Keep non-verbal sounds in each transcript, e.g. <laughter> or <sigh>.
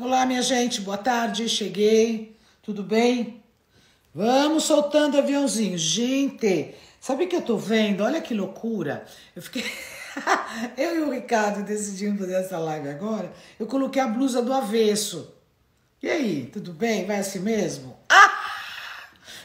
Olá, minha gente, boa tarde, cheguei, tudo bem? Vamos soltando aviãozinho. Gente, sabe o que eu tô vendo? Olha que loucura. Eu fiquei. <laughs> eu e o Ricardo decidimos fazer essa live agora. Eu coloquei a blusa do avesso. E aí, tudo bem? Vai assim mesmo? Ah!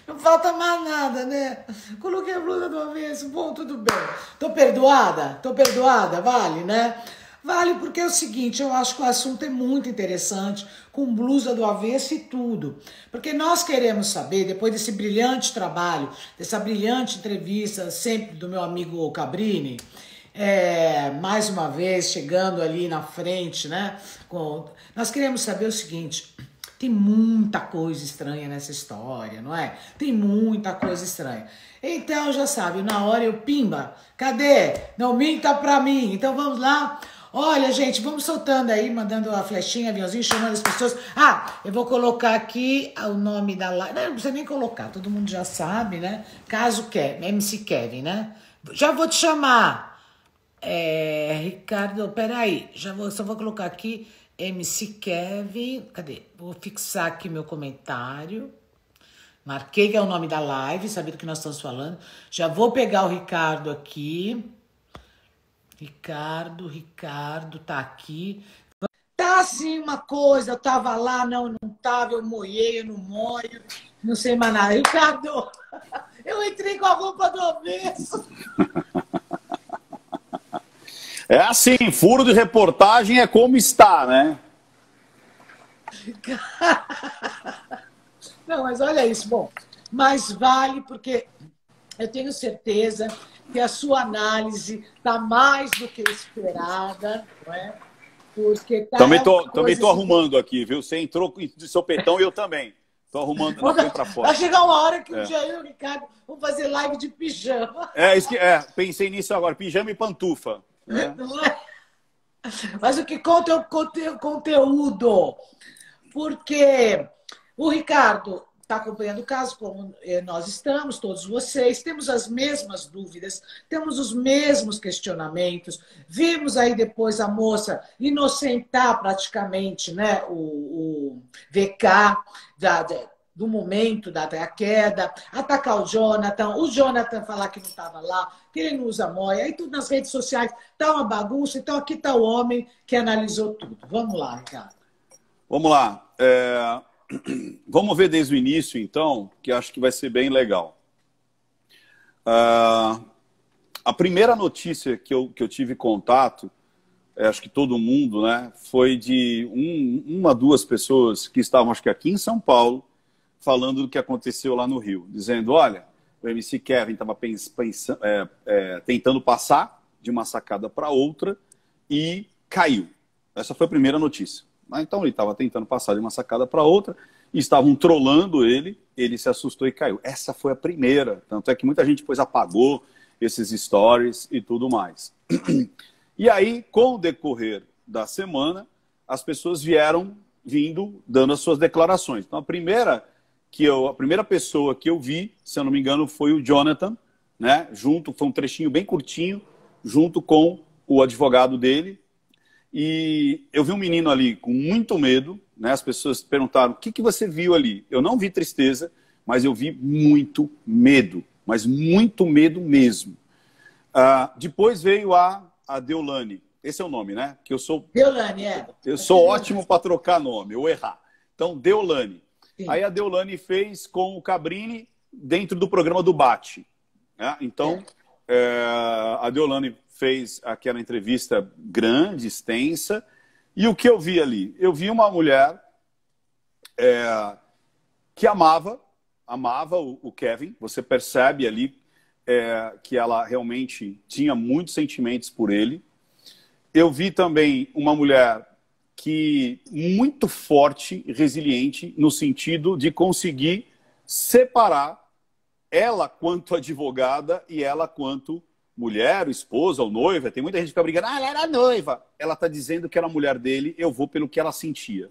Não falta mais nada, né? Coloquei a blusa do avesso. Bom, tudo bem. Tô perdoada? Tô perdoada, vale, né? Vale porque é o seguinte, eu acho que o assunto é muito interessante, com blusa do avesso e tudo. Porque nós queremos saber, depois desse brilhante trabalho, dessa brilhante entrevista sempre do meu amigo Cabrini, é, mais uma vez chegando ali na frente, né? Com, nós queremos saber o seguinte. Tem muita coisa estranha nessa história, não é? Tem muita coisa estranha. Então já sabe, na hora eu pimba, cadê? Não minta pra mim. Então vamos lá Olha, gente, vamos soltando aí, mandando a flechinha, aviãozinho, chamando as pessoas. Ah, eu vou colocar aqui o nome da live. Não, não precisa nem colocar, todo mundo já sabe, né? Caso quer, MC Kevin, né? Já vou te chamar. É, Ricardo, peraí, já vou, só vou colocar aqui MC Kevin. Cadê? Vou fixar aqui meu comentário. Marquei que é o nome da live, sabendo que nós estamos falando. Já vou pegar o Ricardo aqui. Ricardo, Ricardo tá aqui. Tá assim uma coisa, eu tava lá, não, não tava, eu moiei, eu não moio, não sei mais nada. Ricardo, <laughs> eu entrei com a roupa do avesso. <laughs> É assim, furo de reportagem é como está, né? <laughs> Não, mas olha isso, bom, mas vale porque eu tenho certeza que a sua análise está mais do que esperada, não é? Porque tá também estou é também tô assim. arrumando aqui, viu? Você entrou de sopetão e eu também. Estou arrumando para fora. Vai chegar uma hora que o é. dia eu e o Ricardo vamos fazer live de pijama. É, isso que, é, pensei nisso agora, pijama e pantufa. Né? <laughs> Mas o que conta é o conteúdo. Porque o Ricardo, está acompanhando o caso, como eh, nós estamos, todos vocês, temos as mesmas dúvidas, temos os mesmos questionamentos. Vimos aí depois a moça inocentar praticamente né, o, o VK da, da do momento da, da, queda, atacar o Jonathan, o Jonathan falar que não estava lá, que ele não usa moia, aí tudo nas redes sociais, está uma bagunça, então aqui está o homem que analisou tudo. Vamos lá, Ricardo. Vamos lá. É, Vamos ver desde o início, então, que acho que vai ser bem legal. Uh, a primeira notícia que eu, que eu tive contato, é, acho que todo mundo, né, foi de um, uma, duas pessoas que estavam, acho que aqui em São Paulo, falando do que aconteceu lá no Rio, dizendo: olha, o MC Kevin estava é, é, tentando passar de uma sacada para outra e caiu. Essa foi a primeira notícia. Então ele estava tentando passar de uma sacada para outra, e estavam trolando ele, ele se assustou e caiu. Essa foi a primeira, tanto é que muita gente depois apagou esses stories e tudo mais. E aí, com o decorrer da semana, as pessoas vieram vindo dando as suas declarações. Então a primeira que eu, a primeira pessoa que eu vi, se eu não me engano, foi o Jonathan, né? Junto, foi um trechinho bem curtinho, junto com o advogado dele, e eu vi um menino ali com muito medo, né? As pessoas perguntaram: "O que que você viu ali?". Eu não vi tristeza, mas eu vi muito medo, mas muito medo mesmo. Uh, depois veio a, a Deolane, esse é o nome, né? Que eu sou. Deolane, é. Eu sou ótimo para trocar nome, ou errar. Então, Deolane. Sim. Aí a Deolane fez com o Cabrini dentro do programa do Bate. Né? Então, é. É, a Deolane fez aquela entrevista grande, extensa, e o que eu vi ali? Eu vi uma mulher é, que amava, amava o, o, Kevin, você percebe ali é, que ela realmente tinha muitos sentimentos por ele. Eu vi também uma mulher que muito forte, resiliente, no sentido de conseguir separar ela quanto advogada e ela quanto mulher, esposa ou noiva, tem muita gente que fica brigando, ah, ela era noiva. Ela está dizendo que era a mulher dele, eu vou pelo que ela sentia.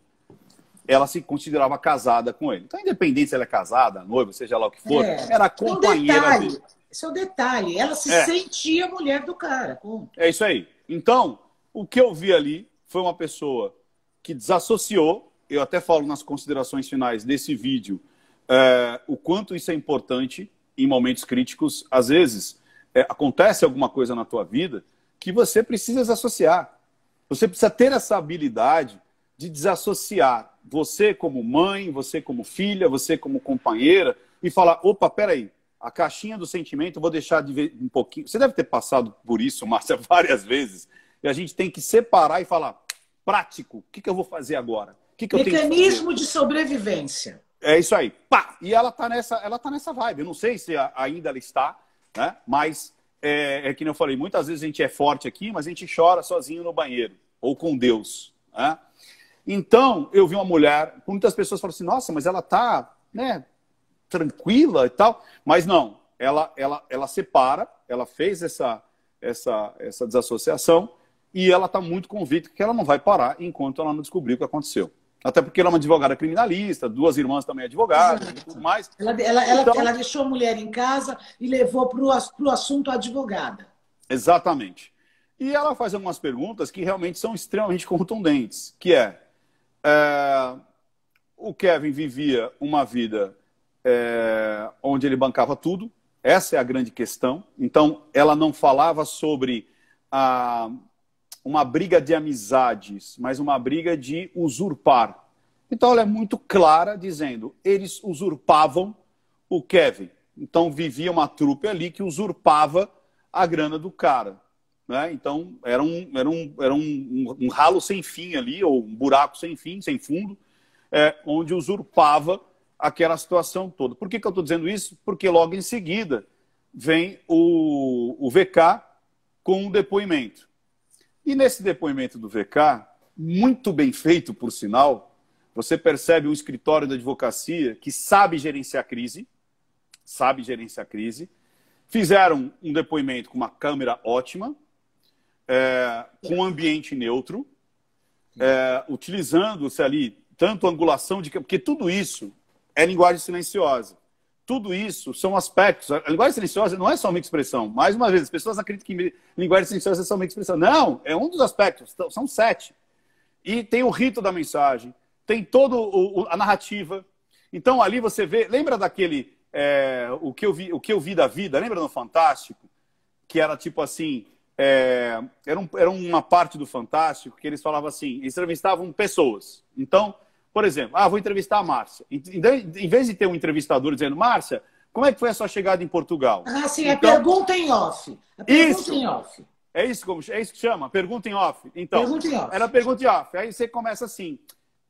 Ela se considerava casada com ele. Então, independente se ela é casada, noiva, seja lá o que for, é. era é companheira detalhe, dele. Esse é o detalhe. Ela se é. sentia mulher do cara. É isso aí. Então, o que eu vi ali foi uma pessoa que desassociou, eu até falo nas considerações finais desse vídeo, é, o quanto isso é importante em momentos críticos. Às vezes, é, acontece alguma coisa na tua vida que você precisa desassociar. Você precisa ter essa habilidade de desassociar você como mãe, você como filha, você como companheira e falar: opa, peraí, a caixinha do sentimento eu vou deixar de ver um pouquinho. Você deve ter passado por isso, <laughs> Márcia, várias vezes. E a gente tem que separar e falar: prático, o que, que eu vou fazer agora? O que, que eu Mecanismo de sobrevivência. É isso aí. Pá! E ela tá nessa, ela tá nessa vibe. Eu não sei se ainda ela está, né? Mas, é, é que eu falei, muitas vezes a gente é forte aqui, mas a gente chora sozinho no banheiro, ou com Deus. Né? Então, eu vi uma mulher, muitas pessoas falam assim, nossa, mas ela tá, né, tranquila e tal. Mas não, ela, ela, ela separa, ela fez essa, essa, essa desassociação e ela está muito convicta que ela não vai parar enquanto ela não descobrir o que aconteceu. Até porque ela é uma advogada criminalista, duas irmãs também advogadas Exato. e tudo mais. Ela, ela, então... ela, deixou a mulher em casa e levou para o assunto a advogada. Exatamente. E ela faz algumas perguntas que realmente são extremamente contundentes, que é, é o Kevin vivia uma vida é, onde ele bancava tudo, essa é a grande questão. Então, ela não falava sobre a uma briga de amizades, mas uma briga de usurpar. Então ela é muito clara dizendo: eles usurpavam o Kevin. Então vivia uma trupe ali que usurpava a grana do cara. Né? Então era, um, era, um, era um, um, ralo sem fim ali, ou um buraco sem fim, sem fundo, é, onde usurpava aquela situação toda. Por que, que eu estou dizendo isso? Porque logo em seguida vem o, o VK com um depoimento. E nesse depoimento do VK, muito bem feito, por sinal, você percebe um escritório da advocacia que sabe gerenciar crise, sabe gerenciar crise. Fizeram um depoimento com uma câmera ótima, é, com um ambiente neutro, é, utilizando-se ali tanto angulação de. Porque tudo isso é linguagem silenciosa tudo isso são aspectos. A linguagem silenciosa não é só uma expressão. Mais uma vez, as pessoas acreditam que linguagem silenciosa é só uma expressão. Não, é um dos aspectos, são sete. E tem o rito da mensagem, tem toda a narrativa. Então ali você vê, lembra daquele é, o, que eu vi, o que eu vi da vida, lembra no Fantástico? Que era tipo assim, é, era, um, era uma parte do Fantástico que eles falavam assim, eles entrevistavam pessoas. Então, por exemplo, ah, vou entrevistar a Márcia. Em vez de ter um entrevistador dizendo, Márcia, como é que foi a sua chegada em Portugal? Ah, sim, é então, pergunta em off. É pergunta isso, em off. É isso, como, é isso que chama? Pergunta em off. Então, pergunta em off. era pergunta em off. Aí você começa assim.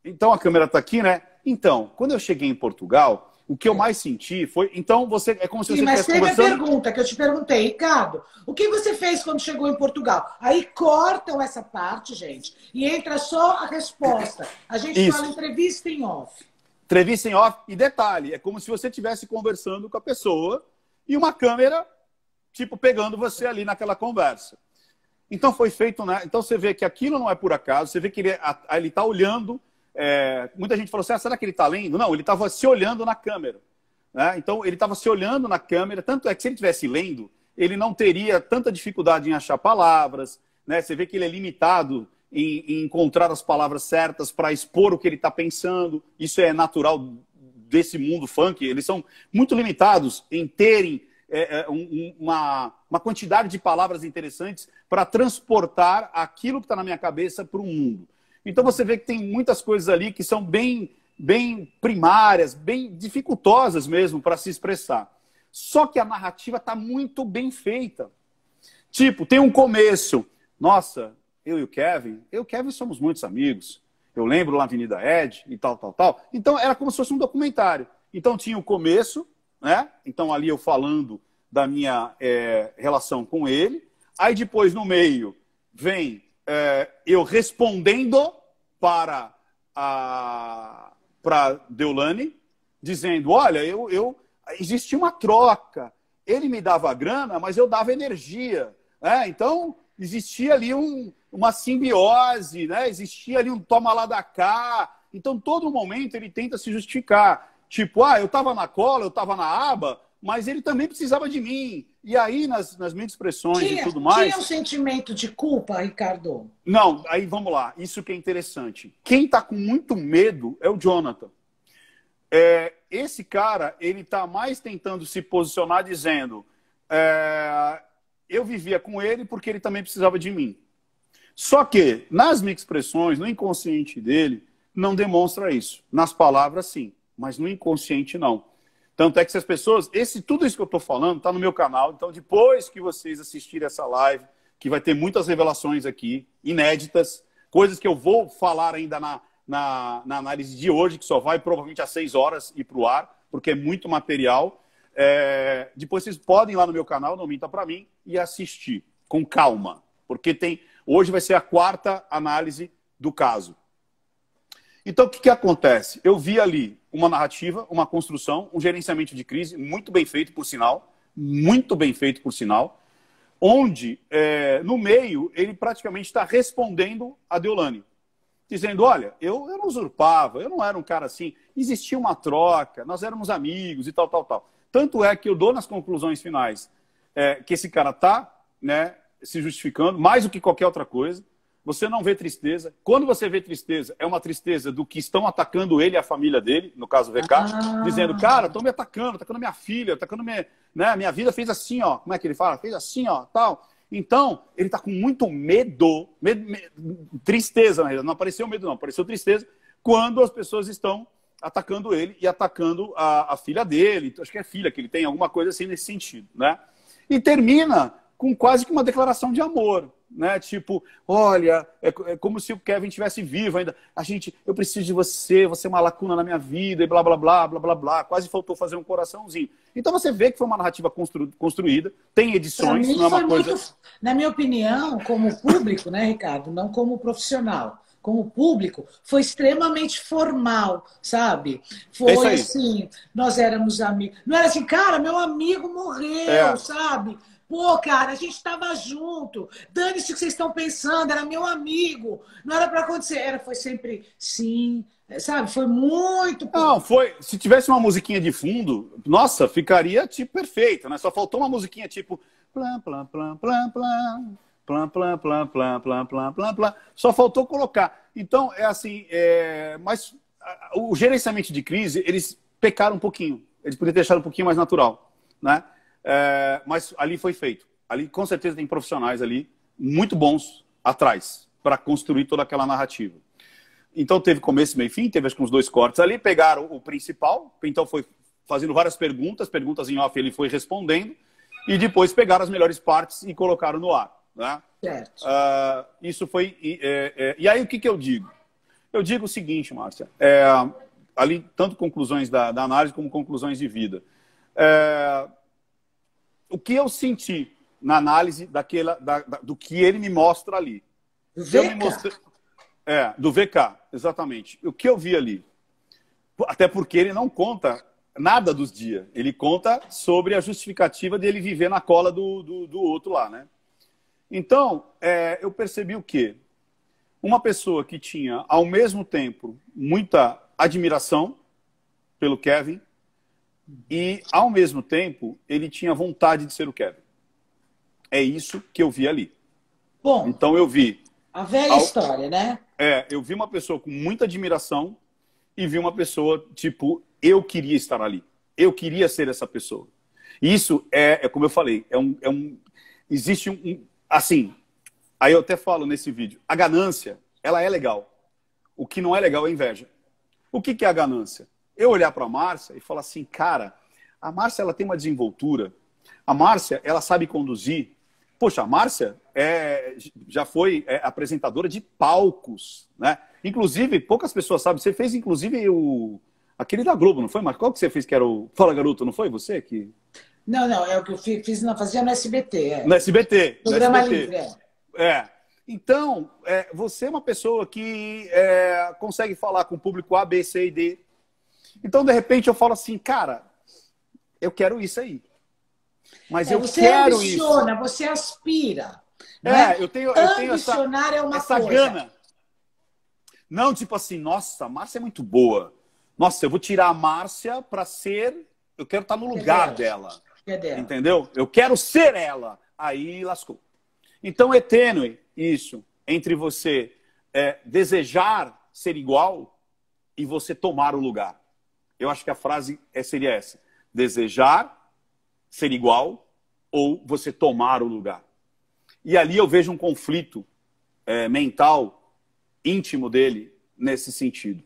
Então a câmera está aqui, né? Então, quando eu cheguei em Portugal, o que eu é. mais senti foi. Então, você. É como se Sim, você mas teve conversando... a pergunta que eu te perguntei, Ricardo, o que você fez quando chegou em Portugal? Aí cortam essa parte, gente, e entra só a resposta. A gente Isso. fala entrevista em off. Entrevista em off. E detalhe, é como se você estivesse conversando com a pessoa e uma câmera, tipo, pegando você ali naquela conversa. Então foi feito, né? Então você vê que aquilo não é por acaso, você vê que ele é, está olhando é, muita gente falou assim: ah, será que ele está lendo? Não, ele estava se olhando na câmera. Né? Então, ele estava se olhando na câmera. Tanto é que se ele estivesse lendo, ele não teria tanta dificuldade em achar palavras. Né? Você vê que ele é limitado em, em encontrar as palavras certas para expor o que ele está pensando. Isso é natural desse mundo funk. Eles são muito limitados em terem é, é um, uma, uma quantidade de palavras interessantes para transportar aquilo que está na minha cabeça para o mundo. Então você vê que tem muitas coisas ali que são bem, bem primárias, bem dificultosas mesmo para se expressar. Só que a narrativa está muito bem feita. Tipo, tem um começo. Nossa, eu e o Kevin, eu e o Kevin somos muitos amigos. Eu lembro lá na Avenida Ed e tal, tal, tal. Então era como se fosse um documentário. Então tinha o começo, né? Então ali eu falando da minha é, relação com ele. Aí depois no meio vem é, eu respondendo para a para Deulane dizendo: olha, eu, eu existia uma troca. Ele me dava grana, mas eu dava energia. Né? Então existia ali um, uma simbiose, né? existia ali um toma lá da cá. Então, todo momento ele tenta se justificar. Tipo, ah, eu estava na cola, eu estava na aba, mas ele também precisava de mim. E aí, nas, nas minhas expressões tinha, e tudo mais. Tinha um sentimento de culpa, Ricardo? Não, aí vamos lá. Isso que é interessante. Quem está com muito medo é o Jonathan. É, esse cara, ele está mais tentando se posicionar dizendo: é, eu vivia com ele porque ele também precisava de mim. Só que nas minhas expressões, no inconsciente dele, não demonstra isso. Nas palavras, sim, mas no inconsciente, não. Tanto é que se as pessoas, esse tudo isso que eu estou falando está no meu canal. Então, depois que vocês assistirem essa live, que vai ter muitas revelações aqui, inéditas, coisas que eu vou falar ainda na, na, na análise de hoje, que só vai provavelmente às seis horas ir para o ar, porque é muito material. É, depois vocês podem ir lá no meu canal, não minta para mim, e assistir com calma, porque tem hoje vai ser a quarta análise do caso. Então, o que, que acontece? Eu vi ali uma narrativa, uma construção, um gerenciamento de crise muito bem feito, por sinal, muito bem feito, por sinal, onde, é, no meio, ele praticamente está respondendo a Deolane, dizendo, olha, eu, eu não usurpava, eu não era um cara assim, existia uma troca, nós éramos amigos e tal, tal, tal. Tanto é que eu dou nas conclusões finais é, que esse cara está né, se justificando, mais do que qualquer outra coisa, você não vê tristeza. Quando você vê tristeza, é uma tristeza do que estão atacando ele e a família dele, no caso o VK, ah. dizendo, cara, estão me atacando, atacando minha filha, atacando minha, né, minha vida, fez assim, ó. Como é que ele fala? Fez assim, ó, tal. Então, ele está com muito medo, medo, tristeza, na realidade. Não apareceu medo, não, apareceu tristeza, quando as pessoas estão atacando ele e atacando a, a filha dele. Então, acho que é filha que ele tem, alguma coisa assim nesse sentido, né? E termina com quase que uma declaração de amor né? Tipo, olha, é, é, como se o Kevin tivesse vivo ainda. A gente, eu preciso de você, você é uma lacuna na minha vida, e blá blá blá blá blá blá. Quase faltou fazer um coraçãozinho. Então você vê que foi uma narrativa constru, construída, tem edições, não é uma coisa. Muito, na minha opinião, como público, né, Ricardo, não como profissional. Como público, foi extremamente formal, sabe? É foi assim, nós éramos amigos. Não era assim, cara, meu amigo morreu, é. sabe? Pô, cara, a gente estava junto. Dane-se o que vocês estão pensando, era meu amigo. Não era para acontecer. Era, foi sempre sim, sabe? Foi muito. Não, foi. Se tivesse uma musiquinha de fundo, nossa, ficaria tipo perfeito, né? Só faltou uma musiquinha tipo. plam plam plam plam plam plam plam plam plam plam plam plam plam. Só faltou colocar. Então, é assim, é... mas o gerenciamento de crise, eles pecaram um pouquinho. Eles poderiam deixar um pouquinho mais natural, né? É, mas ali foi feito. Ali, com certeza, tem profissionais ali muito bons atrás para construir toda aquela narrativa. Então, teve começo, meio e fim, teve acho que uns dois cortes ali, pegaram o principal, então foi fazendo várias perguntas, perguntas em off ele foi respondendo, e depois pegaram as melhores partes e colocaram no ar. Né? Certo. Uh, isso foi. E, é, é, e aí, o que, que eu digo? Eu digo o seguinte, Márcia, é, ali, tanto conclusões da, da análise como conclusões de vida. É, o que eu senti na análise daquela, da, da, do que ele me mostra ali. VK. Mostrei... É, do VK, exatamente. O que eu vi ali? Até porque ele não conta nada dos dias. Ele conta sobre a justificativa dele viver na cola do, do, do outro lá, né? Então, é, eu percebi o quê? Uma pessoa que tinha, ao mesmo tempo, muita admiração pelo Kevin, e, ao mesmo tempo, ele tinha vontade de ser o Kevin. É isso que eu vi ali. Bom, então eu vi. A velha ao... história, né? É, eu vi uma pessoa com muita admiração e vi uma pessoa tipo, eu queria estar ali. Eu queria ser essa pessoa. Isso é, é como eu falei, é um. É um existe um, um. Assim, aí eu até falo nesse vídeo: a ganância, ela é legal. O que não é legal é a inveja. O que, que é a ganância? eu olhar para a Márcia e falar assim, cara, a Márcia ela tem uma desenvoltura, a Márcia ela sabe conduzir. Poxa, a Márcia é, já foi é, apresentadora de palcos, né? Inclusive, poucas pessoas sabem, você fez inclusive o aquele da Globo, não foi? Márcia, qual que você fez que era o Fala Garoto, não foi você que Não, não, é o que eu fiz, não fazia no SBT, é. No SBT. Programa no SBT. livre. É. é. Então, é, você é uma pessoa que é, consegue falar com o público A, B, C e D, então, de repente, eu falo assim, cara, eu quero isso aí. Mas é, eu você quero ambiciona, isso. Você aspira. É, né? eu tenho, eu tenho essa, é uma essa coisa. gana. Não, tipo assim, nossa, a Márcia é muito boa. Nossa, eu vou tirar a Márcia para ser. Eu quero estar tá no lugar é dela. É dela. Entendeu? Eu quero ser ela. Aí lascou. Então é tênue isso entre você é, desejar ser igual e você tomar o lugar. Eu acho que a frase é, seria essa: desejar ser igual ou você tomar o lugar. E ali eu vejo um conflito é, mental íntimo dele nesse sentido,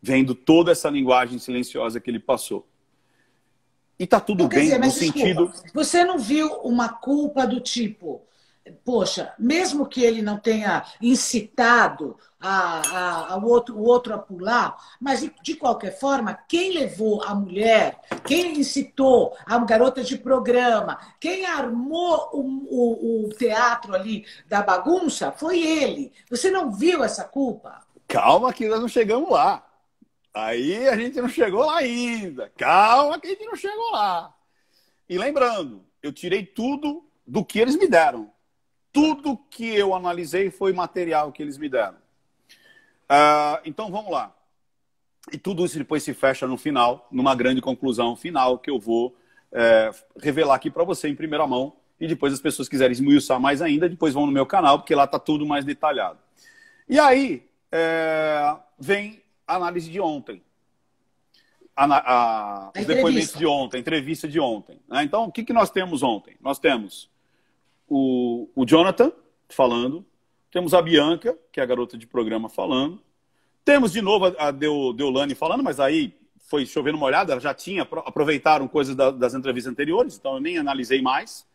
vendo toda essa linguagem silenciosa que ele passou. E tá tudo bem dizer, no desculpa, sentido. Você não viu uma culpa do tipo poxa, mesmo que ele não tenha incitado a, a, a outro, o outro a pular, mas de, de qualquer forma, quem levou a mulher, quem incitou a garota de programa, quem armou o, o, o teatro ali da bagunça foi ele. Você não viu essa culpa? Calma que nós não chegamos lá. Aí a gente não chegou lá ainda. Calma que a gente não chegou lá. E lembrando, eu tirei tudo do que eles me deram. Tudo que eu analisei foi material que eles me deram. Uh, então vamos lá. E tudo isso depois se fecha no final, numa grande conclusão final que eu vou é, revelar aqui para você em primeira mão. E depois, as pessoas quiserem esmiuçar mais ainda, depois vão no meu canal, porque lá está tudo mais detalhado. E aí é, vem a análise de ontem. A, a, a de ontem, entrevista de ontem. Né? Então, o que, que nós temos ontem? Nós temos o, o Jonathan falando, temos a Bianca, que é a garota de programa, falando. Temos de novo a Deolane falando, mas aí foi chovendo uma olhada, já tinha, aproveitaram coisas das entrevistas anteriores, então eu nem analisei mais.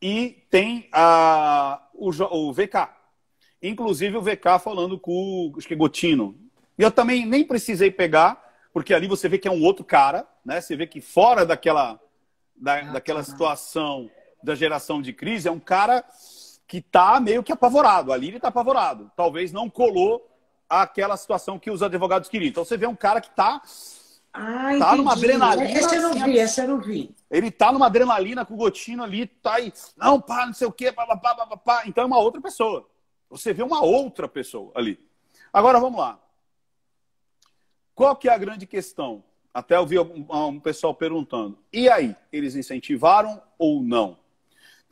E tem a, o, o VK. Inclusive o VK falando com o acho é Gotino. E eu também nem precisei pegar, porque ali você vê que é um outro cara, né? Você vê que fora daquela, da, ah, daquela tá. situação da geração de crise é um cara que está meio que apavorado. Ali ele está apavorado. Talvez não colou aquela situação que os advogados queriam. Então você vê um cara que está ah, tá numa adrenalina. Essa eu não vi, essa eu não vi. Ele tá numa adrenalina com o gotinho ali, tá aí, não, pá, não sei o quê, pá, pá, pá, pá. Então é uma outra pessoa. Você vê uma outra pessoa ali. Agora vamos lá. Qual que é a grande questão? Até eu vi um, um pessoal perguntando. E aí, eles incentivaram ou não?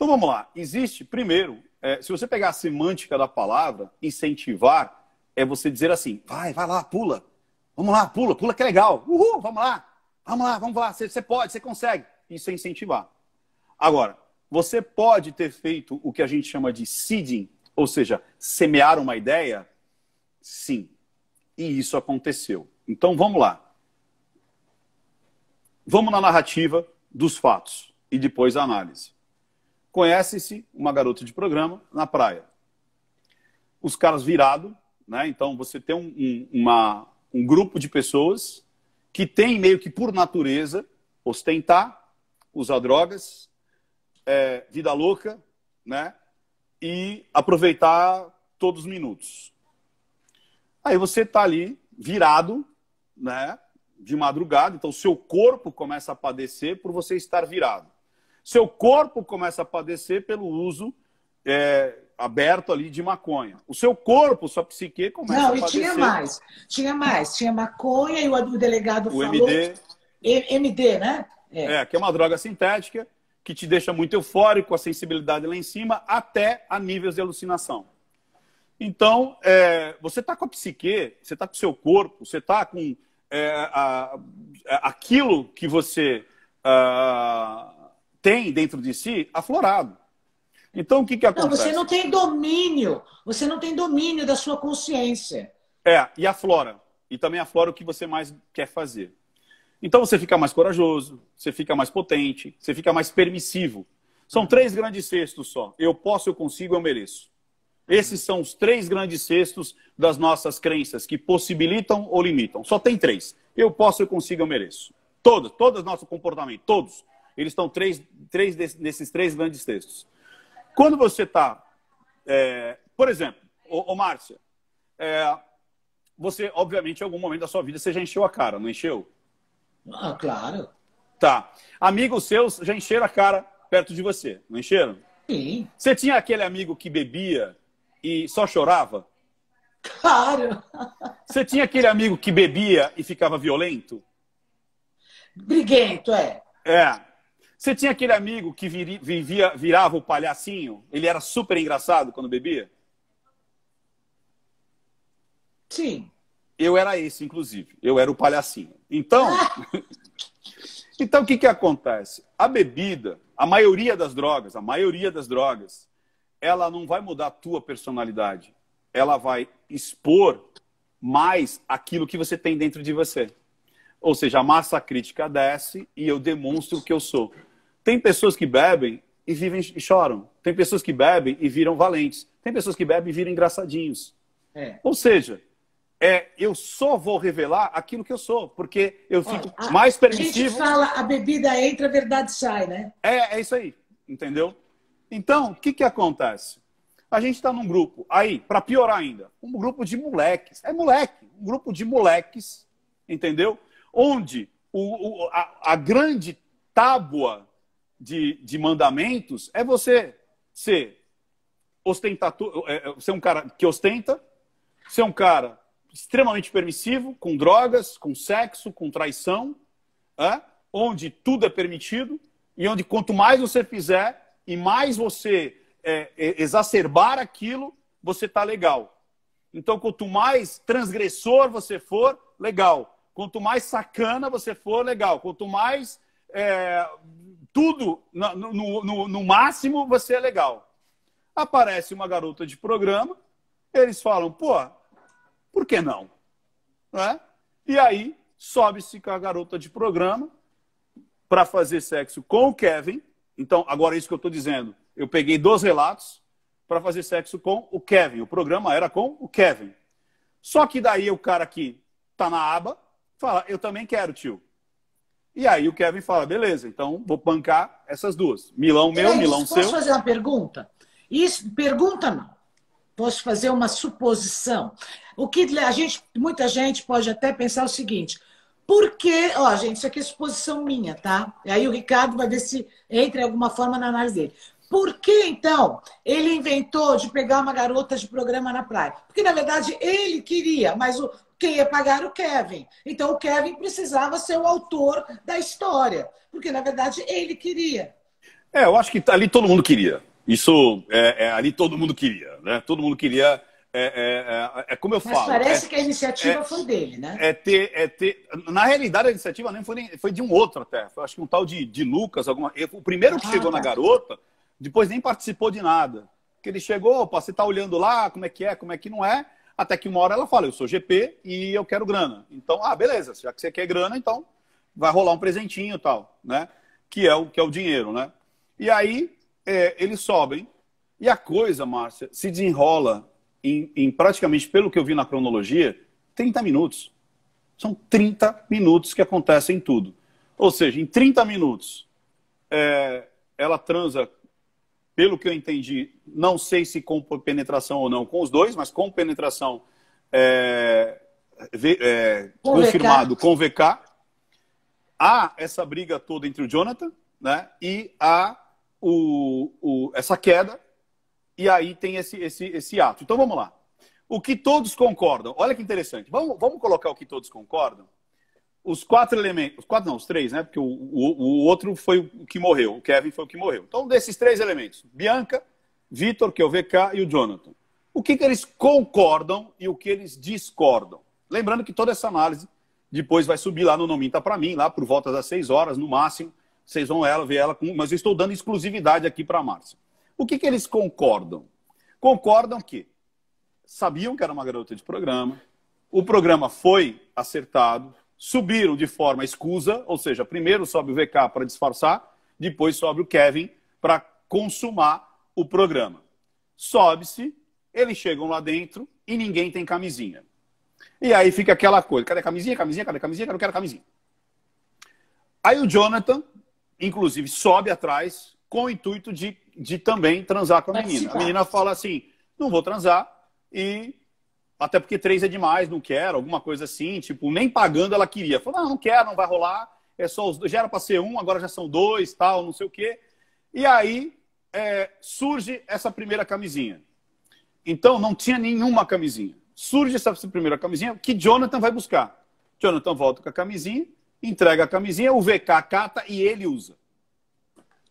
Então vamos lá. Existe, primeiro, é, se você pegar a semântica da palavra, incentivar, é você dizer assim: vai, vai lá, pula. Vamos lá, pula, pula que é legal. Uhul, vamos lá. Vamos lá, vamos lá. Você, você pode, você consegue. Isso é incentivar. Agora, você pode ter feito o que a gente chama de seeding, ou seja, semear uma ideia? Sim. E isso aconteceu. Então vamos lá. Vamos na narrativa dos fatos e depois a análise. Conhece-se uma garota de programa na praia. Os caras virado, né? Então você tem um, um, uma, um grupo de pessoas que tem meio que por natureza ostentar, usar drogas, é, vida louca, né? E aproveitar todos os minutos. Aí você tá ali virado, né? De madrugada, então seu corpo começa a padecer por você estar virado. Seu corpo começa a padecer pelo uso é, aberto ali de maconha. O seu corpo, sua psique começa Não, a padecer. Não, e tinha mais. Tinha mais. Tinha maconha e o, delegado o falou... MD. MD, né? É. é, que é uma droga sintética que te deixa muito eufórico, a sensibilidade lá em cima, até a níveis de alucinação. Então, é, você está com a psique, você está com o seu corpo, você está com é, a, aquilo que você ah, tem dentro de si aflorado. Então, o que, que acontece? Não, você não tem domínio. Você não tem domínio da sua consciência. É, e aflora. E também aflora o que você mais quer fazer. Então, você fica mais corajoso, você fica mais potente, você fica mais permissivo. São três grandes cestos só. Eu posso, eu consigo, eu mereço. Esses são os três grandes cestos das nossas crenças que possibilitam ou limitam. Só tem três. Eu posso, eu consigo, eu mereço. Todos, todos nosso comportamento, todos. Eles estão três, três nesses três grandes textos. Quando você está. É, por exemplo, ô, ô Márcia, é, você, obviamente, em algum momento da sua vida, você já encheu a cara, não encheu? Ah, claro. Tá. Amigos seus já encheram a cara perto de você, não encheram? Sim. Você tinha aquele amigo que bebia e só chorava? Claro. Você tinha aquele amigo que bebia e ficava violento? Briguento, é. É. Você tinha aquele amigo que viri, vivia, virava o palhacinho? Ele era super engraçado quando bebia? Sim. Eu era esse, inclusive. Eu era o palhacinho. Então, <laughs> então o que, que acontece? A bebida, a maioria das drogas, a maioria das drogas, ela não vai mudar a tua personalidade. Ela vai expor mais aquilo que você tem dentro de você. Ou seja, a massa crítica desce e eu demonstro o que eu sou. Tem pessoas que bebem e vivem e choram. Tem pessoas que bebem e viram valentes. Tem pessoas que bebem e viram engraçadinhos. É. Ou seja, é, eu só vou revelar aquilo que eu sou, porque eu fico Olha, mais permissivo. A gente fala, a bebida entra, a verdade sai, né? É, é isso aí, entendeu? Então, o que, que acontece? A gente está num grupo, aí, para piorar ainda, um grupo de moleques. É moleque, um grupo de moleques, entendeu? Onde o, o a, a grande tábua de, de mandamentos é você ser ostentador, é, é, ser um cara que ostenta, ser um cara extremamente permissivo, com drogas, com sexo, com traição, é? onde tudo é permitido e onde quanto mais você fizer e mais você é, é exacerbar aquilo, você tá legal. Então, quanto mais transgressor você for, legal. Quanto mais sacana você for, legal. Quanto mais é, tudo no, no, no, no máximo você é legal. Aparece uma garota de programa, eles falam, pô, por que não? Né? E aí sobe-se com a garota de programa para fazer sexo com o Kevin. Então, agora é isso que eu estou dizendo. Eu peguei dois relatos para fazer sexo com o Kevin. O programa era com o Kevin. Só que daí o cara que tá na aba fala: Eu também quero, tio. E aí o Kevin fala: beleza, então vou bancar essas duas. Milão meu, é Milão posso seu. Posso fazer uma pergunta? Isso, pergunta não. Posso fazer uma suposição. O que a gente, muita gente pode até pensar o seguinte: por que, ó, gente, isso aqui é suposição minha, tá? E aí o Ricardo vai ver se entra de alguma forma na análise dele. Por que então ele inventou de pegar uma garota de programa na praia? Porque na verdade ele queria, mas o, quem ia pagar era o Kevin. Então o Kevin precisava ser o autor da história, porque na verdade ele queria. É, eu acho que ali todo mundo queria. Isso é, é, ali todo mundo queria, né? Todo mundo queria. É, é, é, é como eu mas falo. Mas parece é, que a iniciativa foi dele, né? É ter, é ter. Na realidade, a iniciativa nem foi, nem, foi de um outro até. Foi, acho que um tal de, de Lucas, alguma. O primeiro que ah, chegou tá. na garota depois nem participou de nada. Porque ele chegou, opa, você está olhando lá, como é que é, como é que não é. Até que uma hora ela fala, eu sou GP e eu quero grana. Então, ah, beleza, já que você quer grana, então vai rolar um presentinho e tal, né? Que é o, que é o dinheiro, né? E aí é, eles sobem e a coisa, Márcia, se desenrola em, em, praticamente, pelo que eu vi na cronologia, 30 minutos. São 30 minutos que acontecem tudo. Ou seja, em 30 minutos, é, ela transa pelo que eu entendi, não sei se com penetração ou não com os dois, mas com penetração é, é, com confirmado VK. com VK. Há essa briga toda entre o Jonathan né, e há o, o, essa queda, e aí tem esse, esse, esse ato. Então vamos lá. O que todos concordam, olha que interessante, vamos, vamos colocar o que todos concordam os quatro elementos, os quatro não, os três, né? Porque o, o, o, outro foi o que morreu, o Kevin foi o que morreu. Então, desses três elementos, Bianca, Vitor, que é o VK, e o Jonathan. O que, que eles concordam e o que eles discordam? Lembrando que toda essa análise depois vai subir lá no Não para Mim, lá por volta das seis horas, no máximo. Vocês vão ela, ver ela, com... mas eu estou dando exclusividade aqui para a Márcia. O que, que eles concordam? Concordam que sabiam que era uma garota de programa, o programa foi acertado, subiram de forma escusa, ou seja, primeiro sobe o VK para disfarçar, depois sobe o Kevin para consumar o programa. Sobe-se, eles chegam lá dentro e ninguém tem camisinha. E aí fica aquela coisa: cadê a camisinha, camisinha, cadê a camisinha? Eu não quero camisinha. Aí o Jonathan, inclusive, sobe atrás com o intuito de, de também transar com a menina. A menina fala assim: não vou transar e até porque três é demais, não quero, alguma coisa assim, tipo, nem pagando ela queria. Falou, não, não quero, não vai rolar, é só os dois, já era para ser um, agora já são dois, tal, não sei o quê. E aí é, surge essa primeira camisinha. Então não tinha nenhuma camisinha. Surge essa primeira camisinha que Jonathan vai buscar. Jonathan volta com a camisinha, entrega a camisinha, o VK cata e ele usa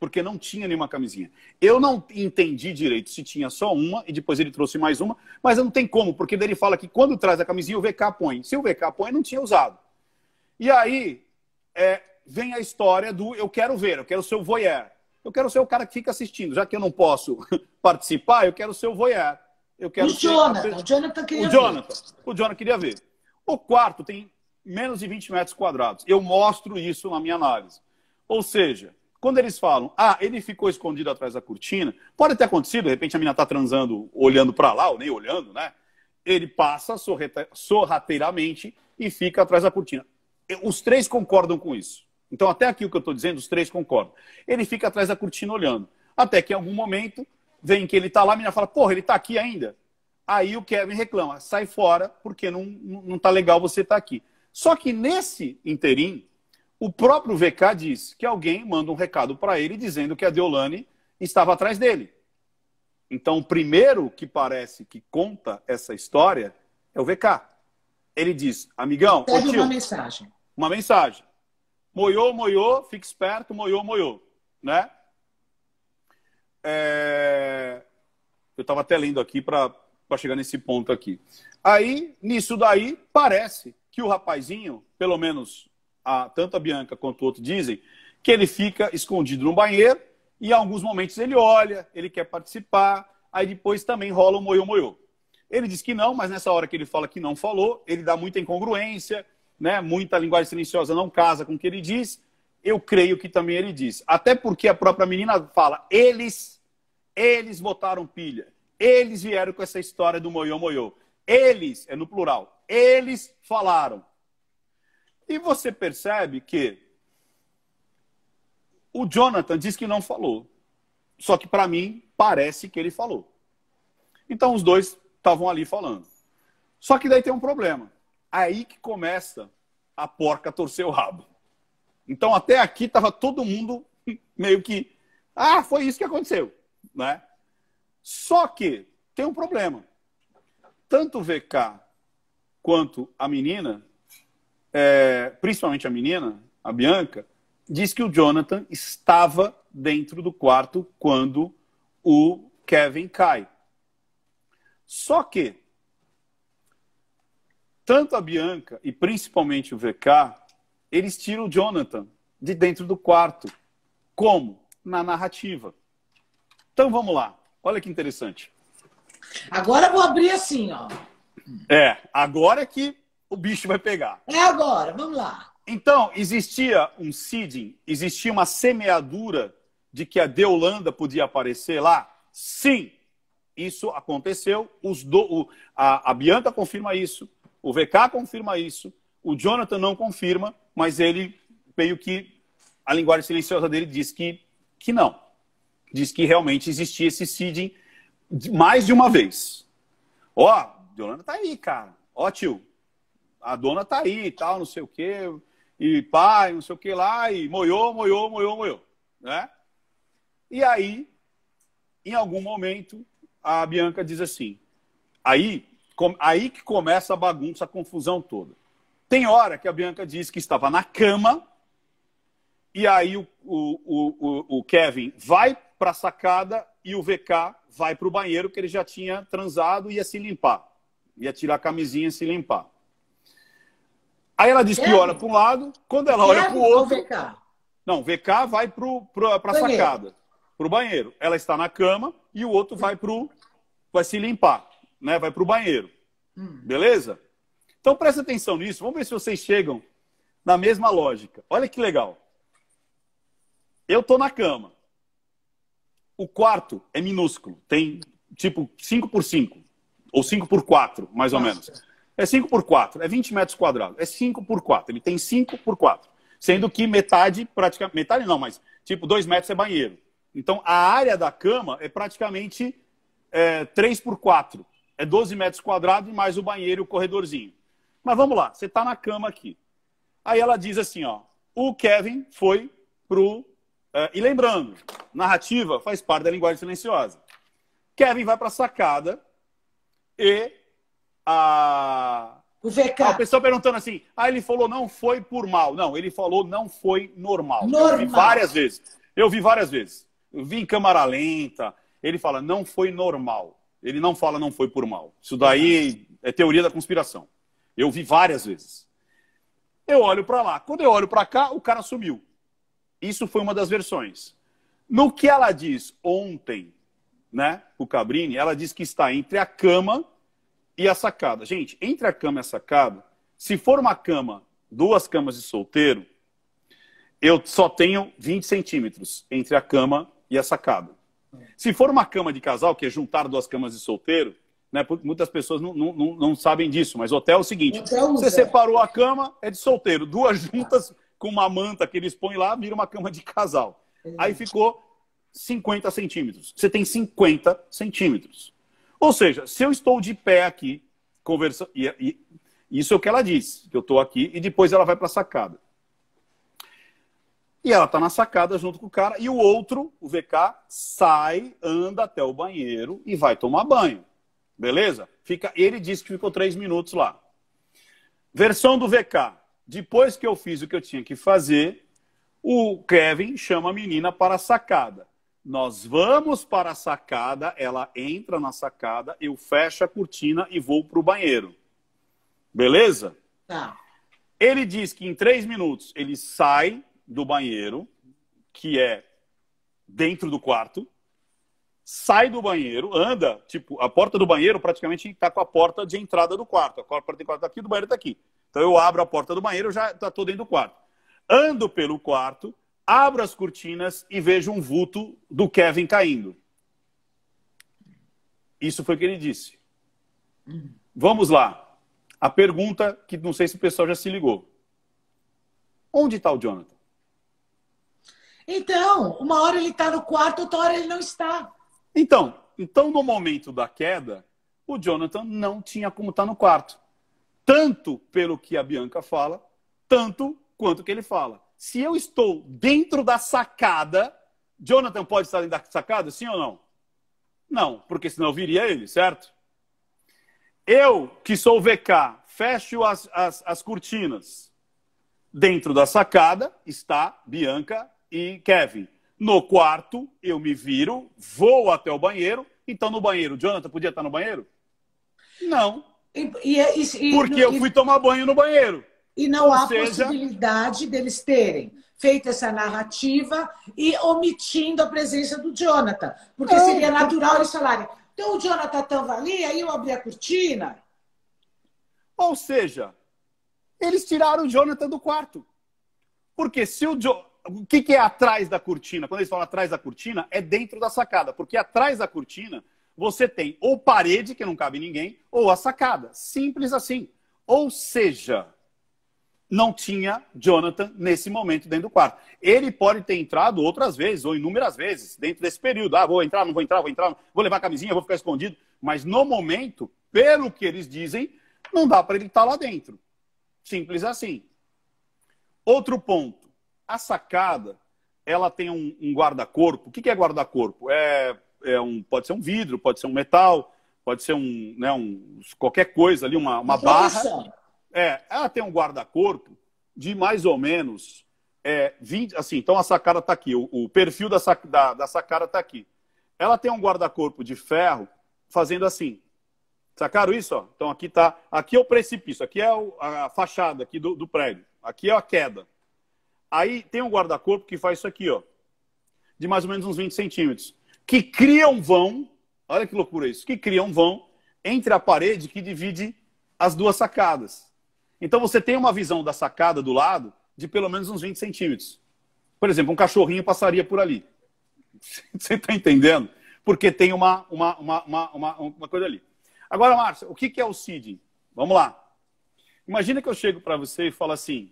porque não tinha nenhuma camisinha. Eu não entendi direito se tinha só uma e depois ele trouxe mais uma, mas não tem como, porque daí ele fala que quando traz a camisinha o VK põe. Se o VK põe, não tinha usado. E aí é, vem a história do eu quero ver, eu quero ser o voyeur. Eu quero ser o cara que fica assistindo, já que eu não posso <laughs> participar, eu quero ser o voyeur. Eu quero o Jonathan, o Jonathan queria o Jonathan, ver. O Jonathan queria ver. O quarto tem menos de 20 metros quadrados. Eu mostro isso na minha análise. Ou seja, quando eles falam, ah, ele ficou escondido atrás da cortina, pode ter acontecido, de repente a menina está transando olhando para lá, ou nem olhando, né? Ele passa sorrateiramente e fica atrás da cortina. Os três concordam com isso. Então, até aqui o que eu estou dizendo, os três concordam. Ele fica atrás da cortina olhando. Até que em algum momento, vem que ele está lá, a menina fala, porra, ele está aqui ainda? Aí o Kevin reclama, sai fora, porque não, não tá legal você estar tá aqui. Só que nesse interim, o próprio VK diz que alguém manda um recado para ele dizendo que a Deolane estava atrás dele. Então, o primeiro que parece que conta essa história é o VK. Ele diz, amigão. teve ô, tio, uma mensagem. Uma mensagem. Moiô, moiô, fique esperto, moiô, moiô. Né? É... Eu estava até lendo aqui para chegar nesse ponto aqui. Aí, nisso daí, parece que o rapazinho, pelo menos a, tanto a Bianca quanto o outro dizem, que ele fica escondido no banheiro e em alguns momentos ele olha, ele quer participar, aí depois também rola o moio moio. Ele diz que não, mas nessa hora que ele fala que não falou, ele dá muita incongruência, né? Muita linguagem silenciosa não casa com o que ele diz. Eu creio que também ele diz. Até porque a própria menina fala: "Eles eles botaram pilha. Eles vieram com essa história do moio moio. Eles é no plural. Eles falaram. E você percebe que o Jonathan diz que não falou. Só que para mim parece que ele falou. Então os dois estavam ali falando. Só que daí tem um problema. Aí que começa a porca torcer o rabo. Então até aqui estava todo mundo meio que ah, foi isso que aconteceu, né? Só que tem um problema. Tanto o VK quanto a menina é, principalmente a menina, a Bianca, diz que o Jonathan estava dentro do quarto quando o Kevin cai. Só que tanto a Bianca e principalmente o VK, eles tiram o Jonathan de dentro do quarto. Como? Na narrativa. Então vamos lá. Olha que interessante. Agora vou abrir assim, ó. É, agora é que o bicho vai pegar. É agora, vamos lá. Então, existia um seeding, existia uma semeadura de que a Deolanda podia aparecer lá? Sim, isso aconteceu. Os do, o, a, a Bianca confirma isso, o VK confirma isso, o Jonathan não confirma, mas ele meio que a linguagem silenciosa dele diz que, que não. Diz que realmente existia esse seeding mais de uma vez. Ó, oh, Deolanda tá aí, cara. Ó, oh, tio, a dona tá aí e tal, não sei o quê, e pai, não sei o que lá, e moiou, moiou, moiou, moiou, né? E aí, em algum momento, a Bianca diz assim, aí, com, aí que começa a bagunça, a confusão toda. Tem hora que a Bianca diz que estava na cama, e aí o, o, o, o Kevin vai para a sacada e o VK vai para o banheiro, que ele já tinha transado e ia se limpar. Ia tirar a camisinha e se limpar. Aí ela diz que é. olha para um lado, quando ela olha é, para o outro. VK? Não, VK vai para a sacada, para o banheiro. Ela está na cama e o outro vai pro, vai se limpar, né? vai para o banheiro. Hum. Beleza? Então presta atenção nisso. Vamos ver se vocês chegam na mesma lógica. Olha que legal. Eu estou na cama. O quarto é minúsculo, tem tipo 5 por 5 ou 5 por 4, mais ou Nossa. menos. É 5 por 4, é 20 metros quadrados. É 5 por 4, ele tem 5 por 4. Sendo que metade, praticamente, metade não, mas tipo 2 metros é banheiro. Então a área da cama é praticamente é, 3 por 4. É 12 metros quadrados mais o banheiro e o corredorzinho. Mas vamos lá, você está na cama aqui. Aí ela diz assim, ó, o Kevin foi pro... É, e lembrando, narrativa faz parte da linguagem silenciosa. Kevin vai para a sacada e a. O VK. A pessoa perguntando assim, ah, ele falou não foi por mal. Não, ele falou não foi normal. normal. Eu vi várias vezes. Eu vi várias vezes. Eu vi em câmera lenta. Ele fala não foi normal. Ele não fala não foi por mal. Isso daí é teoria da conspiração. Eu vi várias vezes. Eu olho para lá. Quando eu olho para cá, o cara sumiu. Isso foi uma das versões. No que ela diz ontem, né, o Cabrini, ela diz que está entre a cama e a sacada. Gente, entre a cama e a sacada, se for uma cama, duas camas de solteiro, eu só tenho 20 centímetros entre a cama e a sacada. Se for uma cama de casal, que é juntar duas camas de solteiro, né, muitas pessoas não, não, não sabem disso, mas hotel é o seguinte: você separou a cama, é de solteiro. Duas <laughs> juntas com uma manta que eles põem lá, vira uma cama de casal. Aí ficou 50 centímetros. Você tem 50 centímetros. Ou seja, se eu estou de pé aqui, conversando. E, e, isso é o que ela diz, que eu estou aqui, e depois ela vai para a sacada. E ela está na sacada junto com o cara, e o outro, o VK, sai, anda até o banheiro e vai tomar banho. Beleza? Fica, ele disse que ficou três minutos lá. Versão do VK. Depois que eu fiz o que eu tinha que fazer, o Kevin chama a menina para a sacada. Nós vamos para a sacada, ela entra na sacada, eu fecho a cortina e vou para o banheiro. Beleza? Tá. Ele diz que em três minutos ele sai do banheiro, que é dentro do quarto, sai do banheiro, anda, tipo, a porta do banheiro praticamente está com a porta de entrada do quarto. A porta do quarto está aqui, do banheiro está aqui. Então eu abro a porta do banheiro, já estou tá, dentro do quarto. Ando pelo quarto, abro as cortinas e vejo um vulto do Kevin caindo. Isso foi o que ele disse. Vamos lá. A pergunta que não sei se o pessoal já se ligou. Onde está o Jonathan? Então, uma hora ele está no quarto, outra hora ele não está. Então, então no momento da queda, o Jonathan não tinha como estar tá no quarto. Tanto pelo que a Bianca fala, tanto quanto que ele fala se eu estou dentro da sacada, Jonathan pode estar dentro da sacada, sim ou não? Não, porque senão viria ele, certo? Eu, que sou o VK, fecho as, as, as cortinas. Dentro da sacada está Bianca e Kevin. No quarto, eu me viro, vou até o banheiro. Então, no banheiro, Jonathan podia estar no banheiro? Não. E, e, e, porque eu fui tomar banho no banheiro e não Ou há seja... possibilidade deles terem feito essa narrativa e omitindo a presença do Jonathan. Porque seria natural eles falarem, então o Jonathan estava ali, aí eu abri a cortina. Ou seja, eles tiraram o Jonathan do quarto. Porque se o jo... O que, que é atrás da cortina? Quando eles falam atrás da cortina, é dentro da sacada. Porque atrás da cortina, você tem ou parede, que não cabe ninguém, ou a sacada. Simples assim. Ou seja, não tinha Jonathan nesse momento dentro do quarto. Ele pode ter entrado outras vezes, ou inúmeras vezes, dentro desse período. Ah, vou entrar, não vou entrar, vou entrar, vou levar a camisinha, vou ficar escondido. Mas no momento, pelo que eles dizem, não dá para ele estar tá lá dentro. Simples assim. Outro ponto. A sacada, ela tem um, um guarda-corpo. O que, que é guarda-corpo? É, é um, pode ser um vidro, pode ser um metal, pode ser um, né, um qualquer coisa ali, uma, uma barra. É, ela tem um guarda-corpo de mais ou menos é, 20. Assim, então a sacada está aqui, o, o, perfil da, da, da sacada está aqui. Ela tem um guarda-corpo de ferro fazendo assim. Sacaram isso? Ó? Então aqui tá. Aqui é o precipício, aqui é o, a fachada aqui do, do prédio. Aqui é a queda. Aí tem um guarda-corpo que faz isso aqui, ó. De mais ou menos uns 20 centímetros. Que cria um vão. Olha que loucura isso. Que cria um vão entre a parede que divide as duas sacadas. Então você tem uma visão da sacada do lado de pelo menos uns 20 centímetros. Por exemplo, um cachorrinho passaria por ali. <laughs> Você está entendendo? Porque tem uma, uma, uma, uma, uma coisa ali. Agora, Márcia, o que é o seeding? Vamos lá. Imagina que eu chego para você e falo assim: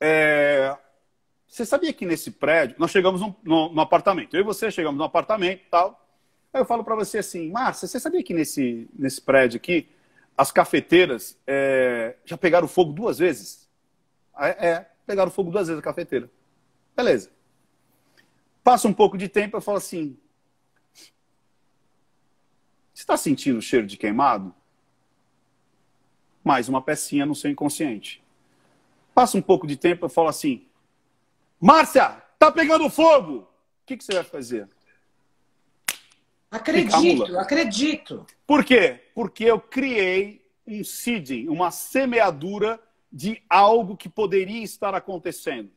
é... você sabia que nesse prédio nós chegamos num, num, num, apartamento? Eu e você chegamos num apartamento, tal. Aí eu falo para você assim, Márcia, você sabia que nesse nesse prédio aqui as cafeteiras é, já pegaram fogo duas vezes. Ah, é, é, pegaram fogo duas vezes a cafeteira. Beleza. Passa um pouco de tempo, eu falo assim: Você está sentindo o cheiro de queimado? Mais uma pecinha no seu inconsciente. Passa um pouco de tempo, eu falo assim: Márcia, tá pegando fogo! O que, que você vai fazer? Acredito, acredito. Por quê? Porque eu criei um seeding, uma semeadura de algo que poderia estar acontecendo.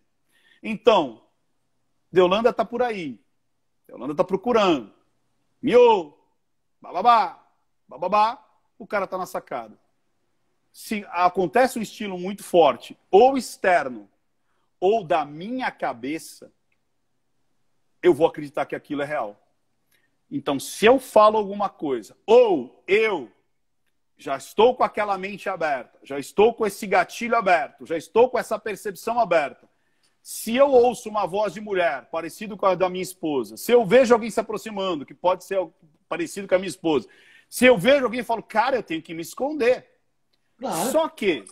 Então, Deolanda está por aí. Deolanda está procurando. Miô, bababá, bababá. O cara está na sacada. Se acontece um estilo muito forte, ou externo, ou da minha cabeça, eu vou acreditar que aquilo é real. Então, se eu falo alguma coisa, ou eu já estou com aquela mente aberta, já estou com esse gatilho aberto, já estou com essa percepção aberta. Se eu ouço uma voz de mulher parecido com a da minha esposa, se eu vejo alguém se aproximando, que pode ser parecido com a minha esposa, se eu vejo alguém e falo, cara, eu tenho que me esconder. Claro. Só que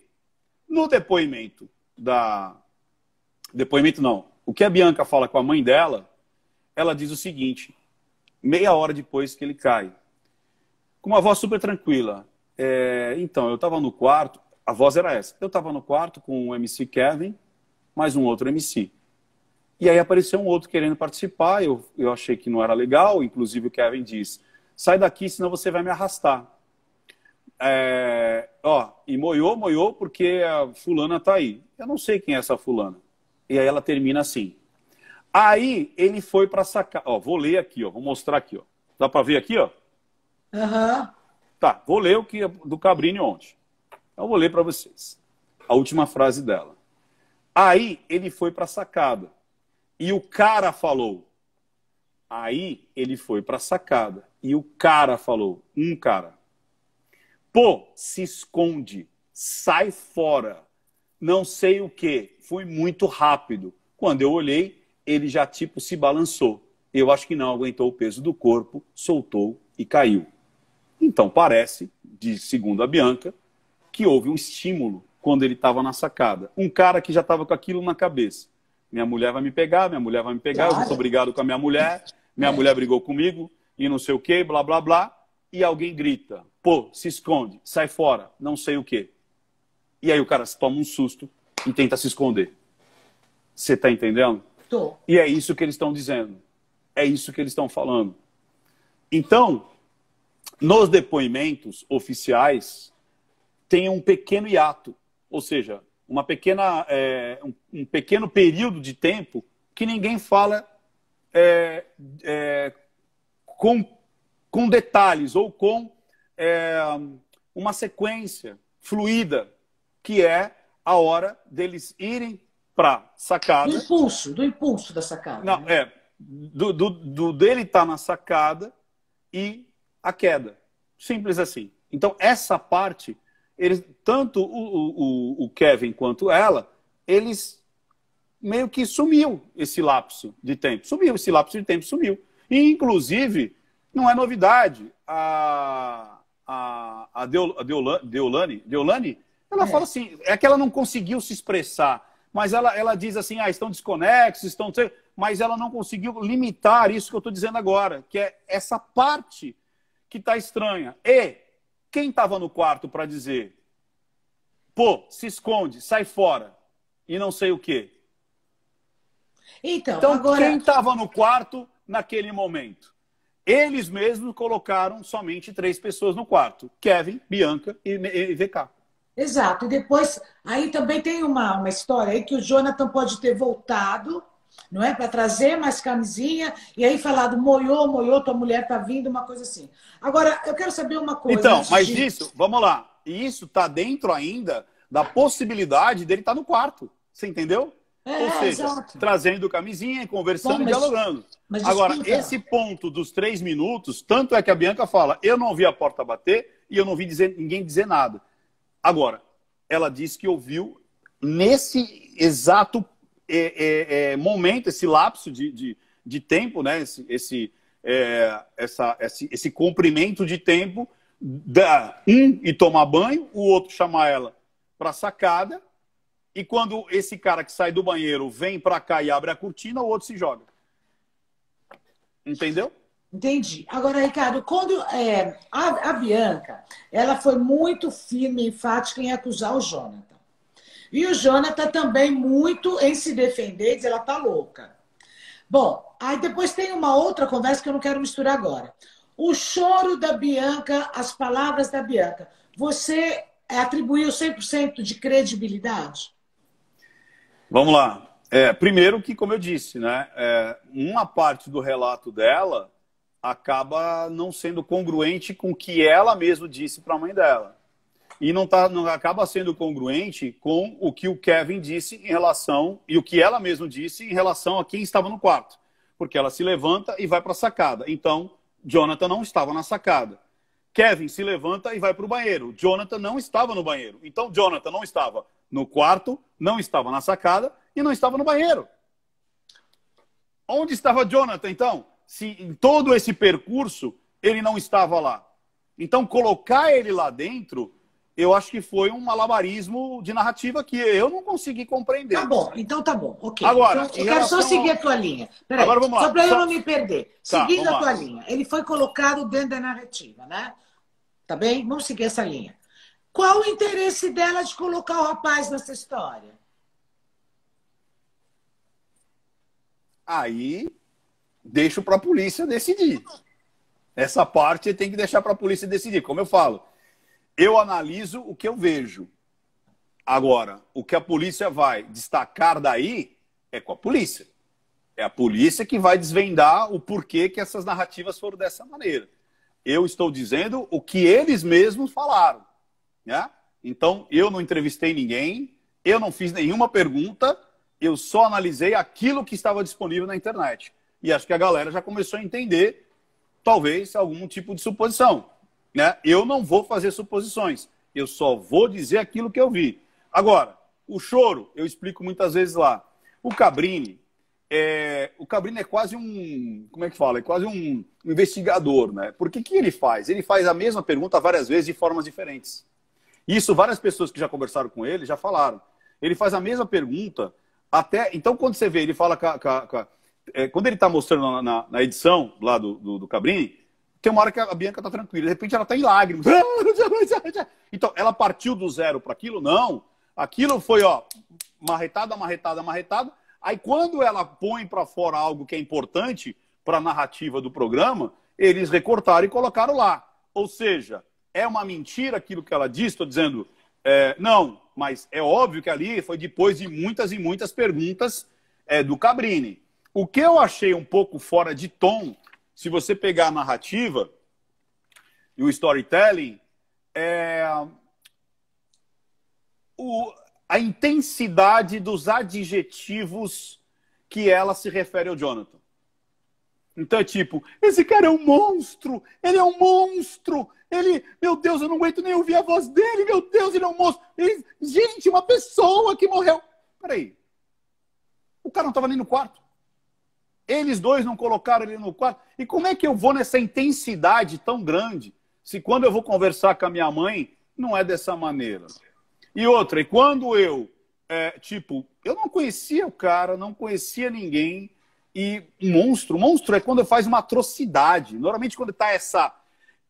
no depoimento da depoimento não, o que a Bianca fala com a mãe dela, ela diz o seguinte: meia hora depois que ele cai. Com uma voz super tranquila. É, então, eu estava no quarto, a voz era essa. Eu estava no quarto com o MC Kevin, mais um outro MC. E aí apareceu um outro querendo participar, eu, eu achei que não era legal, inclusive o Kevin diz, sai daqui, senão você vai me arrastar. É, ó, e moiou, moiou, porque a fulana tá aí. Eu não sei quem é essa fulana. E aí ela termina assim, Aí ele foi para sacar. Ó, vou ler aqui, ó. Vou mostrar aqui, ó. Dá para ver aqui, ó? Aham. Uhum. Tá, vou ler o que é do Cabrini ontem. Eu vou ler para vocês. A última frase dela. Aí ele foi para sacada. E o cara falou. Aí ele foi para sacada. E o cara falou, um cara. Pô, se esconde, sai fora. Não sei o que. Fui muito rápido. Quando eu olhei, ele já tipo se balançou. Eu acho que não aguentou o peso do corpo, soltou e caiu. Então parece, de segundo a Bianca, que houve um estímulo quando ele estava na sacada. Um cara que já estava com aquilo na cabeça. Minha mulher vai me pegar, minha mulher vai me pegar, claro. eu estou brigado com a minha mulher, minha é. mulher brigou comigo e não sei o quê, blá blá blá. E alguém grita, pô, se esconde, sai fora, não sei o quê. E aí o cara se toma um susto e tenta se esconder. Você está entendendo? Tô. E é isso que eles estão dizendo. É isso que eles estão falando. Então, nos depoimentos oficiais, tem um pequeno hiato, ou seja, uma pequena, é, um, um, pequeno período de tempo que ninguém fala é, é, com, com detalhes ou com é, uma sequência fluida, que é a hora deles irem para sacada. Do impulso, do impulso da sacada. Não, né? é. Do, do, do dele estar tá na sacada e a queda. Simples assim. Então, essa parte, eles, tanto o, o, o Kevin quanto ela, eles meio que sumiu esse lapso de tempo. Sumiu, esse lapso de tempo sumiu. E, inclusive, não é novidade. A, a, a, Deol, a Deolane, Deolane, ela é. fala assim, é que ela não conseguiu se expressar mas ela, ela diz assim, ah, estão desconexos, estão... Mas ela não conseguiu limitar isso que eu estou dizendo agora, que é essa parte que está estranha. E quem estava no quarto para dizer, pô, se esconde, sai fora, e não sei o quê? Então, então agora... quem estava no quarto naquele momento? Eles mesmos colocaram somente três pessoas no quarto: Kevin, Bianca e VK. Exato. E depois, aí também tem uma, uma história aí que o Jonathan pode ter voltado, não é? Para trazer mais camisinha e aí falado, moiou, moiou, tua mulher tá vindo, uma coisa assim. Agora, eu quero saber uma coisa. Então, mas de... isso, vamos lá. E isso tá dentro ainda da possibilidade dele estar tá no quarto. Você entendeu? É, Ou seja, exato. trazendo camisinha, conversando Bom, mas, e dialogando. Mas Agora, esse ponto dos três minutos, tanto é que a Bianca fala, eu não ouvi a porta bater e eu não ouvi dizer, ninguém dizer nada. Agora, ela disse que ouviu nesse exato é, é, é, momento, esse lapso de, de, de tempo, né? esse, esse, é, essa, esse, esse comprimento de tempo, da, um e tomar banho, o outro chamar ela para a sacada, e quando esse cara que sai do banheiro vem para cá e abre a cortina, o outro se joga. Entendeu? Entendi. Agora, Ricardo, quando é, a, a, Bianca, ela foi muito firme, enfática em acusar o Jonathan. E o Jonathan também muito em se defender, diz ela tá louca. Bom, aí depois tem uma outra conversa que eu não quero misturar agora. O choro da Bianca, as palavras da Bianca. Você atribuiu 100% de credibilidade? Vamos lá. É, primeiro que, como eu disse, né, é, uma parte do relato dela acaba não sendo congruente com o que ela mesma disse para a mãe dela. E não, tá, não acaba sendo congruente com o que o Kevin disse em relação, e o que ela mesma disse em relação a quem estava no quarto. Porque ela se levanta e vai para a sacada. Então, Jonathan não estava na sacada. Kevin se levanta e vai para o banheiro. Jonathan não estava no banheiro. Então, Jonathan não estava no quarto, não estava na sacada e não estava no banheiro. Onde estava Jonathan, então? se em todo esse percurso ele não estava lá. Então, colocar ele lá dentro, eu acho que foi um malabarismo de narrativa que eu não consegui compreender. Tá bom, então tá bom. Ok. Agora, então, eu quero só seguir a tua linha. Peraí, Agora vamos lá. Só para eu só... não me perder. Tá, Seguindo a tua lá. linha, ele foi colocado dentro da narrativa, né? Tá bem? Vamos seguir essa linha. Qual o interesse dela de colocar o rapaz nessa história? Aí deixo para a polícia decidir. Essa parte tem que deixar para a polícia decidir. Como eu falo, eu analiso o que eu vejo. Agora, o que a polícia vai destacar daí é com a polícia. É a polícia que vai desvendar o porquê que essas narrativas foram dessa maneira. Eu estou dizendo o que eles mesmos falaram. Né? Então, eu não entrevistei ninguém, eu não fiz nenhuma pergunta, eu só analisei aquilo que estava disponível na internet. E acho que a galera já começou a entender, talvez, algum tipo de suposição. Né? Eu não vou fazer suposições. Eu só vou dizer aquilo que eu vi. Agora, o choro, eu explico muitas vezes lá. O Cabrini, é, o Cabrini é quase um, como é que fala? É quase um investigador, né? Porque o que ele faz? Ele faz a mesma pergunta várias vezes de formas diferentes. Isso várias pessoas que já conversaram com ele já falaram. Ele faz a mesma pergunta até, então quando você vê, ele fala com a, com a, é, quando ele está mostrando na, na, na, edição lá do, do, do, Cabrini, tem uma hora que a Bianca está tranquila, de repente ela está em lágrimas. <laughs> então, ela partiu do zero para aquilo? Não. Aquilo foi, ó, marretada, marretada, marretada. Aí, quando ela põe para fora algo que é importante para a narrativa do programa, eles recortaram e colocaram lá. Ou seja, é uma mentira aquilo que ela disse, estou dizendo, é, não, mas é óbvio que ali foi depois de muitas e muitas perguntas é, do Cabrini. O que eu achei um pouco fora de tom, se você pegar a narrativa e o storytelling, é o, a intensidade dos adjetivos que ela se refere ao Jonathan. Então é tipo, esse cara é um monstro, ele é um monstro, ele, meu Deus, eu não aguento nem ouvir a voz dele, meu Deus, ele é um monstro. Ele, gente, uma pessoa que morreu. Peraí, o cara não estava nem no quarto. Eles dois não colocaram ele no quarto. E como é que eu vou nessa intensidade tão grande? Se quando eu vou conversar com a minha mãe, não é dessa maneira. E outra, e quando eu, é, tipo, eu não conhecia o cara, não conhecia ninguém. E monstro, monstro é quando faz uma atrocidade. Normalmente quando está essa,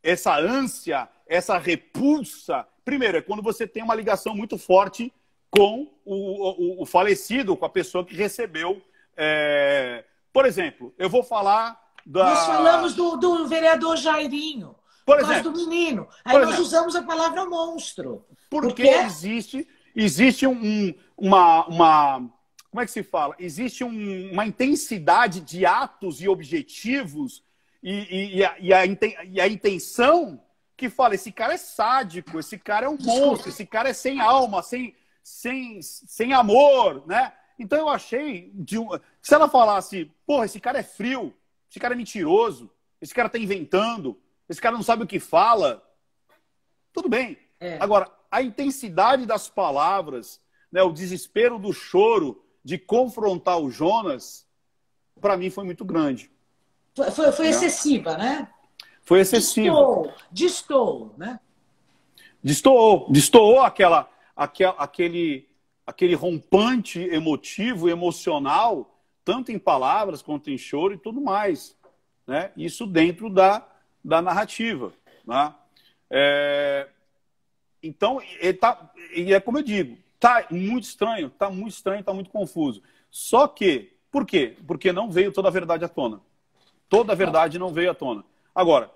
essa ânsia, essa repulsa. Primeiro, é quando você tem uma ligação muito forte com o, o, o falecido, com a pessoa que recebeu é, por exemplo, eu vou falar da... Nós falamos do, do vereador Jairinho. Por exemplo. do menino. Aí nós exemplo, usamos a palavra monstro. Porque, porque... existe, existe um, uma, uma. Como é que se fala? Existe um, uma intensidade de atos e objetivos e, e, e, a, e, a, e a intenção que fala: esse cara é sádico, esse cara é um monstro, esse cara é sem alma, sem, sem, sem amor, né? Então eu achei. Uma... Se ela falasse, porra, esse cara é frio, esse cara é mentiroso, esse cara tá inventando, esse cara não sabe o que fala, tudo bem. É. Agora, a intensidade das palavras, né, o desespero do choro de confrontar o Jonas, para mim foi muito grande. Foi, foi, né? excessiva, né? Foi excessiva. distou distou né? distou distou aquela, aquela, aquele aquele rompante emotivo, emocional, tanto em palavras quanto em choro e tudo mais. Né? Isso dentro da, da narrativa. Né? É... Então, e tá... e é como eu digo, tá muito estranho, tá muito estranho, tá muito confuso. Só que, por quê? Porque não veio toda a verdade à tona. Toda a tá. verdade não veio à tona. Agora,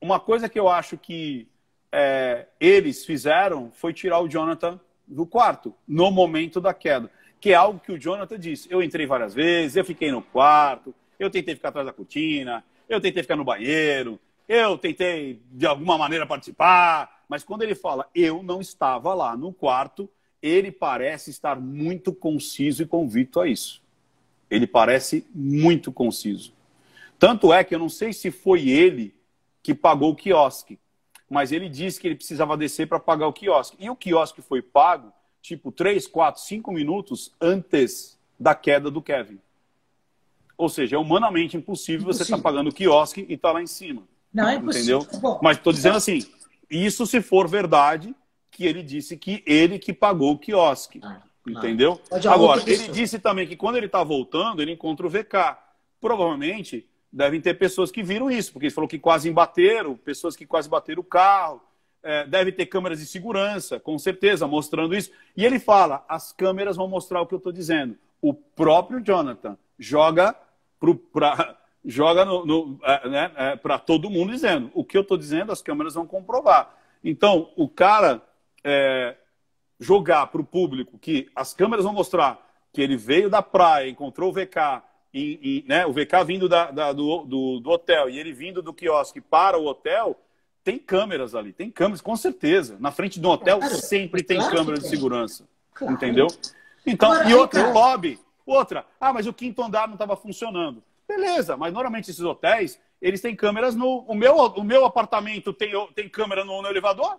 uma coisa que eu acho que é, eles fizeram foi tirar o Jonathan do quarto, no momento da queda. Que é algo que o Jonathan disse. Eu entrei várias vezes, eu fiquei no quarto, eu tentei ficar atrás da cortina, eu tentei ficar no banheiro, eu tentei de alguma maneira participar. Mas quando ele fala, eu não estava lá no quarto, ele parece estar muito conciso e convicto a isso. Ele parece muito conciso. Tanto é que eu não sei se foi ele que pagou o quiosque mas ele disse que ele precisava descer para pagar o quiosque. E o quiosque foi pago, tipo, 3, 4, 5 minutos antes da queda do Kevin. Ou seja, é humanamente impossível, tá impossível. você estar tá pagando o quiosque e estar tá lá em cima. Não, é impossível. Entendeu? mas estou dizendo assim, isso se for verdade, que ele disse que ele que pagou o quiosque. Ah, entendeu? É Agora, ele disse também que quando ele está voltando, ele encontra o VK. Provavelmente Devem ter pessoas que viram isso, porque ele falou que quase embateram, pessoas que quase bateram o carro. É, deve ter câmeras de segurança, com certeza, mostrando isso. E ele fala: as câmeras vão mostrar o que eu estou dizendo. O próprio Jonathan joga para <laughs> joga no, no, é, né, é, todo mundo dizendo o que eu estou dizendo, as câmeras vão comprovar. Então, o cara é, jogar para o público que as câmeras vão mostrar que ele veio da praia, encontrou o VK, em, em, né, o VK vindo da, da, do, do, do, hotel e ele vindo do quiosque para o hotel, tem câmeras ali, tem câmeras, com certeza. Na frente do hotel claro, sempre tem claro câmera de segurança. Claro. Entendeu? Então, Agora, e outra, lobby. Outra, ah, mas o quinto andar não estava funcionando. Beleza, mas normalmente esses hotéis, eles têm câmeras no. O meu, o meu apartamento tem, tem câmera no, no elevador?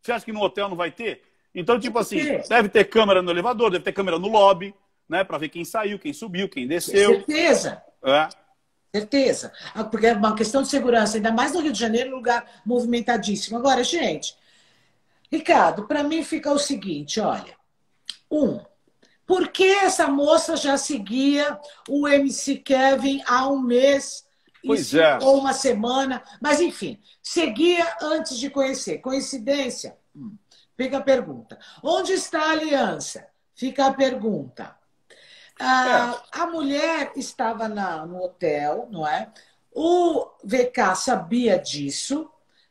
Você acha que no hotel não vai ter? Então, tipo, tipo assim, deve ter câmera no elevador, deve ter câmera no lobby, né? Para ver quem saiu, quem subiu, quem desceu. Certeza. É. Certeza. Ah, porque é uma questão de segurança, ainda mais no Rio de Janeiro, lugar movimentadíssimo. Agora, gente, Ricardo, para mim fica o seguinte, olha. Um, por que essa moça já seguia o MC Kevin há um mês isso, é. ou uma semana? Mas, enfim, seguia antes de conhecer. Coincidência? Hum. Fica a pergunta. Onde está a aliança? Fica a pergunta. É. Ah, A mulher estava na, no hotel, não é? O VK sabia disso,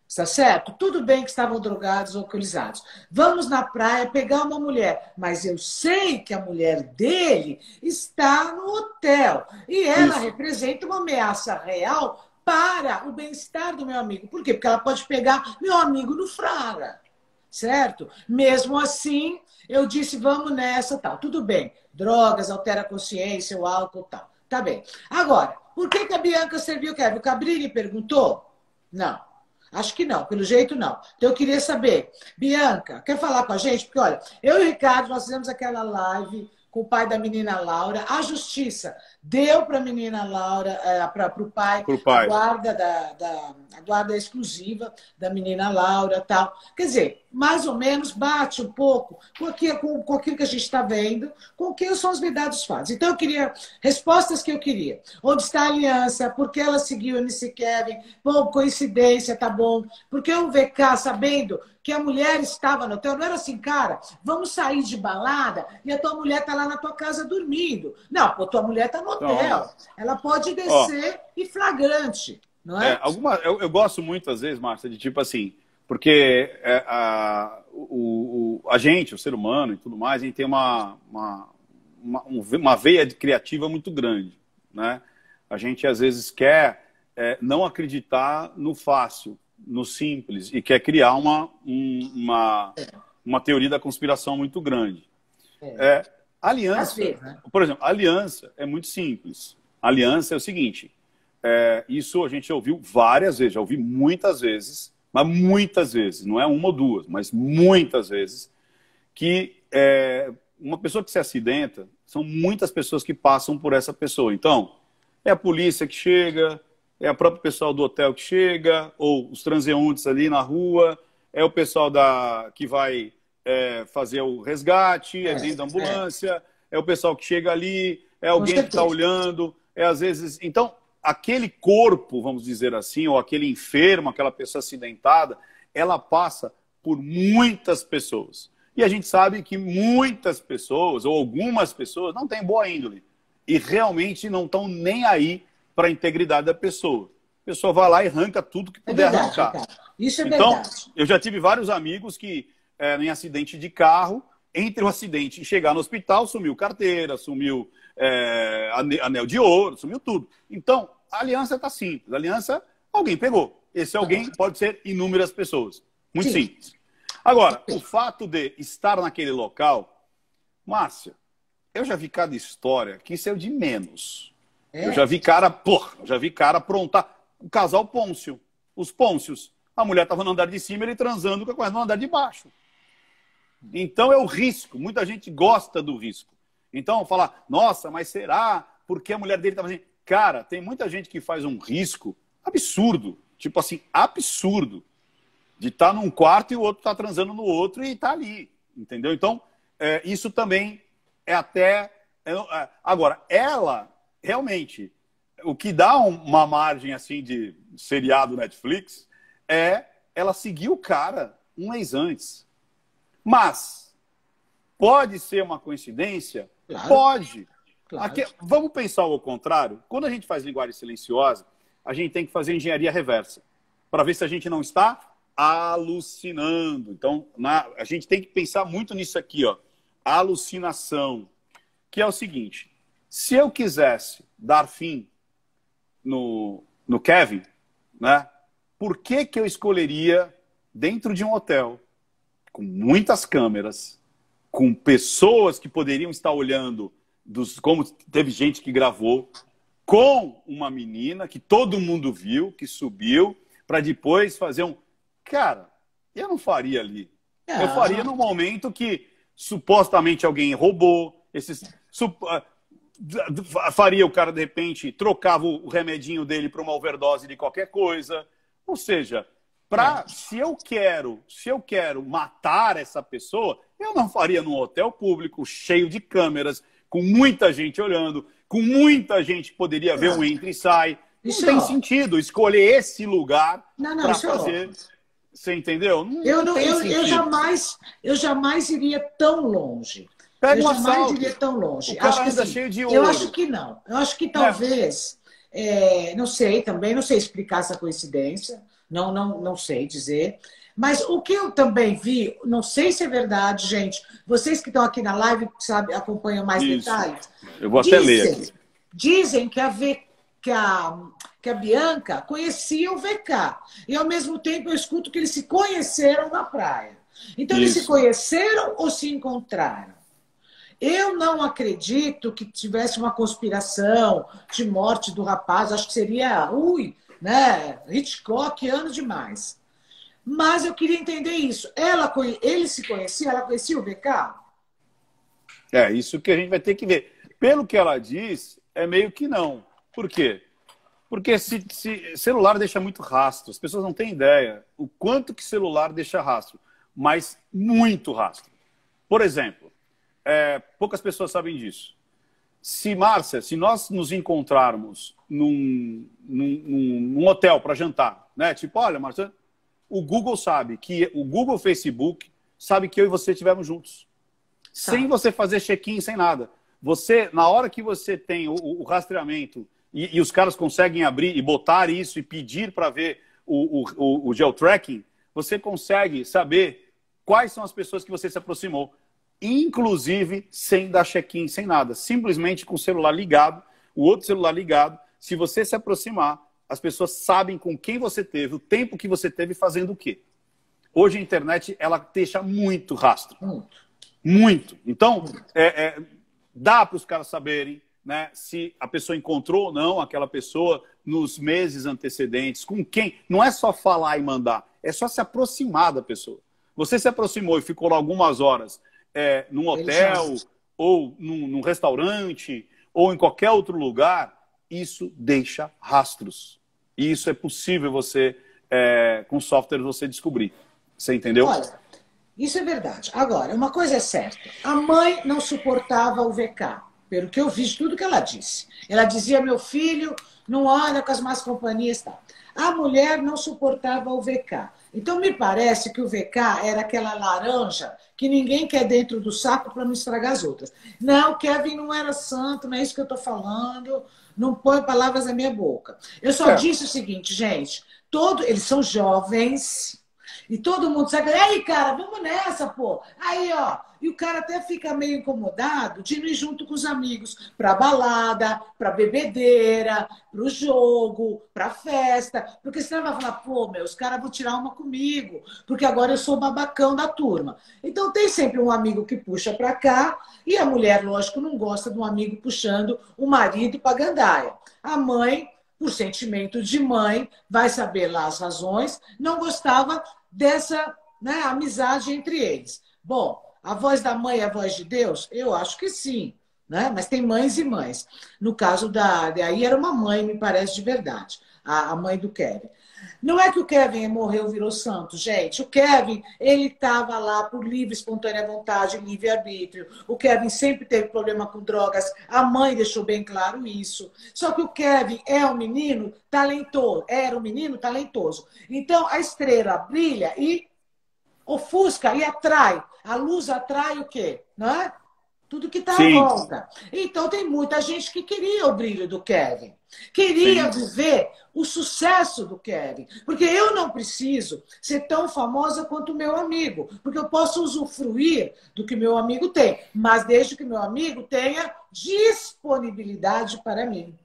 está certo? Tudo bem que estavam drogados ou alcoolizados. Vamos na praia pegar uma mulher, mas eu sei que a mulher dele está no hotel e ela Isso. representa uma ameaça real para o bem-estar do meu amigo. Por quê? Porque ela pode pegar meu amigo no fraga, certo? Mesmo assim, eu disse, vamos nessa, tal. Tudo bem. Drogas, altera a consciência, o álcool, tal. Tá bem. Agora, por que, que a Bianca serviu o Kevin? O Cabrini perguntou? Não. Acho que não, pelo jeito não. Então eu queria saber, Bianca, quer falar com a gente? Porque olha, eu e o Ricardo, nós fizemos aquela live com o pai da menina Laura. A justiça deu para a menina Laura, eh, para o pai, pai. A, guarda da, da, a guarda exclusiva da menina Laura tal. Quer dizer, mais ou menos bate um pouco com aquilo, com, com aquilo que a gente está vendo, com o que são os vedados fatos. Então, eu queria respostas que eu queria. Onde está a aliança? Por que ela seguiu o MC Kevin? Bom, coincidência, tá bom. Porque o VK, sabendo que a mulher estava no hotel. Não era assim, cara, vamos sair de balada e a tua mulher está lá na tua casa dormindo. Não, a tua mulher está no hotel. Ela pode descer oh. e flagrante, não é? é alguma, eu, eu, gosto muito, às vezes, Márcia, de tipo assim, porque é, a, o, o, a gente, o ser humano e tudo mais, a gente tem uma, uma, uma, uma veia criativa muito grande, né? A gente, às vezes, quer é, não acreditar no fácil no simples e quer criar uma, um, uma, é. uma teoria da conspiração muito grande. É, é aliança, vezes, né? por exemplo, aliança é muito simples. Aliança é o seguinte: é, isso a gente ouviu várias vezes, já ouvi muitas vezes, mas muitas vezes, não é uma ou duas, mas muitas vezes, que é, uma pessoa que se acidenta, são muitas pessoas que passam por essa pessoa. Então, é a polícia que chega, é a própria pessoal do hotel que chega, ou os transeuntes ali na rua, é o pessoal da que vai é, fazer o resgate, é, é dentro da ambulância, é. é. o pessoal que chega ali, é alguém que está olhando, é às vezes. Então, aquele corpo, vamos dizer assim, ou aquele enfermo, aquela pessoa acidentada, ela passa por muitas pessoas. E a gente sabe que muitas pessoas, ou algumas pessoas, não têm boa índole. E realmente não estão nem aí para a integridade da pessoa. A pessoa vai lá e arranca tudo que é puder é verdade, arrancar. Isso é então, verdade. Eu já tive vários amigos que, é, em acidente de carro, entre o acidente e chegar no hospital, sumiu carteira, sumiu é, anel de ouro, sumiu tudo. Então, a aliança está simples. A aliança, alguém pegou. Esse alguém pode ser inúmeras pessoas. Muito Sim. simples. Agora, o fato de estar naquele local, Márcia, eu já vi cada história que isso é o de menos. É. Eu já vi cara, porra, já vi cara aprontar. O casal Pôncio, os Pôncios. A mulher estava no andar de cima, ele transando com a coisa no andar de baixo. Então é o risco. Muita gente gosta do risco. Então falar, nossa, mas será? Porque a mulher dele estava fazendo. Assim? Cara, tem muita gente que faz um risco absurdo. Tipo assim, absurdo. De estar tá num quarto e o outro está transando no outro e está ali. Entendeu? Então, é, isso também é até. É, é agora, ela realmente, o que dá uma margem assim de seriado Netflix é ela seguir o cara um mês antes. Mas pode ser uma coincidência? Claro. Pode. Claro. Aqui, vamos pensar ao contrário. Quando a gente faz linguagem silenciosa, a gente tem que fazer engenharia reversa para ver se a gente não está alucinando. Então, na, a gente tem que pensar muito nisso aqui, ó. Alucinação, que é o seguinte: se eu quisesse dar fim no, no Kevin, né? Por que, que eu escolheria dentro de um hotel com muitas câmeras, com pessoas que poderiam estar olhando dos como teve gente que gravou com uma menina que todo mundo viu, que subiu para depois fazer um cara, eu não faria ali. Eu é. faria no momento que supostamente alguém roubou esses ah, faria o cara, de repente, trocava o remedinho dele para uma overdose de qualquer coisa. Ou seja, pra, é. se eu quero, se eu quero matar essa pessoa, eu não faria num hotel público, cheio de câmeras, com muita gente olhando, com muita gente poderia ver um ah. entra e sai. Não isso tem é sentido escolher esse lugar para é fazer. Você entendeu? Não eu, não, eu, eu, jamais, eu jamais iria tão longe. Pega eu um jamais assalto. tão longe. acho que, assim, cheio de ouro. Eu acho que não. Eu acho que né? talvez, é. É, não sei também, não sei explicar essa coincidência, não, não, não sei dizer. Mas o que eu também vi, não sei se é verdade, gente. Vocês que estão aqui na live, sabe, acompanham mais Isso. detalhes. Eu vou dizem, até ler. Aqui. Dizem que a, v, que, a, que a Bianca conhecia o VK. E ao mesmo tempo eu escuto que eles se conheceram na praia. Então Isso. eles se conheceram ou se encontraram? Eu não acredito que tivesse uma conspiração de morte do rapaz, acho que seria, ui, né? Hitchcock ano demais. Mas eu queria entender isso. Ela, ele se conhecia? Ela conhecia o VK? É, isso que a gente vai ter que ver. Pelo que ela diz, é meio que não. Por quê? Porque se, se, celular deixa muito rastro. As pessoas não têm ideia o quanto que celular deixa rastro, mas muito rastro. Por exemplo, é, poucas pessoas sabem disso. Se, Márcia, se nós nos encontrarmos num, num, num hotel para jantar, né? Tipo, olha, Márcia, o Google sabe que o Google Facebook sabe que eu e você estivemos juntos. Tá. Sem você fazer check-in, sem nada. Você, na hora que você tem o, o rastreamento e, e, os caras conseguem abrir e botar isso e pedir para ver o, o, o, o geotracking, você consegue saber quais são as pessoas que você se aproximou inclusive sem dar check-in, sem nada, simplesmente com o celular ligado, o outro celular ligado. Se você se aproximar, as pessoas sabem com quem você teve, o tempo que você teve fazendo o quê. Hoje a internet ela deixa muito rastro. Muito. Muito. Então, é, é, dá para os caras saberem né, se a pessoa encontrou ou não aquela pessoa nos meses antecedentes, com quem. Não é só falar e mandar, é só se aproximar da pessoa. Você se aproximou e ficou lá algumas horas é, num hotel, ou num, num restaurante, ou em qualquer outro lugar, isso deixa rastros. E isso é possível você, é, com software, você descobrir. Você entendeu? Olha, isso é verdade. Agora, uma coisa é certa: a mãe não suportava o VK, pelo que eu vi de tudo que ela disse. Ela dizia: meu filho, não olha com as más companhias. Tá. A mulher não suportava o VK. Então, me parece que o VK era aquela laranja que ninguém quer dentro do saco para não estragar as outras. Não, Kevin não era santo, não é isso que eu estou falando. Não põe palavras na minha boca. Eu só é. disse o seguinte, gente: todo, eles são jovens e todo mundo sabe. Aí, cara, vamos nessa, pô. Aí, ó e o cara até fica meio incomodado de ir junto com os amigos para balada, para bebedeira, para o jogo, para festa. Porque senão vai falar, pô, meu, os caras vão tirar uma comigo, porque agora eu sou babacão da turma. Então tem sempre um amigo que puxa para cá e a mulher, lógico, não gosta de um amigo puxando o marido para gandaia. A mãe por sentimento de mãe, vai saber lá as razões, não gostava dessa né, amizade entre eles. Bom, a voz da mãe é a voz de Deus? Eu acho que sim, né? Mas tem mães e mães. No caso da. Aí era uma mãe, me parece, de verdade, a, a mãe do Kevin. Não é que o Kevin morreu, virou santo, gente. O Kevin, ele estava lá por livre, espontânea vontade, livre arbítrio. O Kevin sempre teve problema com drogas. A mãe deixou bem claro isso. Só que o Kevin é um menino talentoso, era um menino talentoso. Então a estrela brilha e ofusca e atrai a luz atrai o quê? é? Tudo que está à volta. Então, tem muita gente que queria o brilho do Kevin. Queria Sim. viver o sucesso do Kevin. Porque eu não preciso ser tão famosa quanto o meu amigo. Porque eu posso usufruir do que meu amigo tem. Mas desde que meu amigo tenha disponibilidade para mim.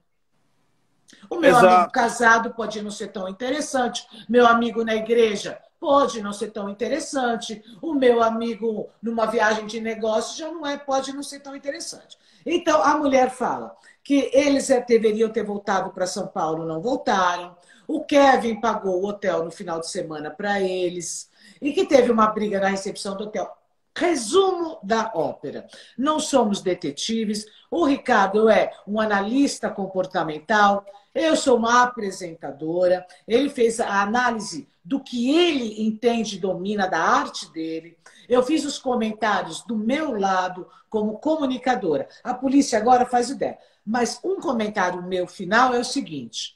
O meu Exato. amigo casado pode não ser tão interessante. Meu amigo na igreja pode não ser tão interessante. O meu amigo, numa viagem de negócio, já não é, pode não ser tão interessante. Então, a mulher fala que eles é, deveriam ter voltado para São Paulo, não voltaram. O Kevin pagou o hotel no final de semana para eles e que teve uma briga na recepção do hotel. Resumo da ópera. Não somos detetives. O Ricardo é um analista comportamental. Eu sou uma apresentadora. Ele fez a análise do que ele entende e domina da arte dele. Eu fiz os comentários do meu lado como comunicadora. A polícia agora faz o dela. Mas um comentário meu final é o seguinte: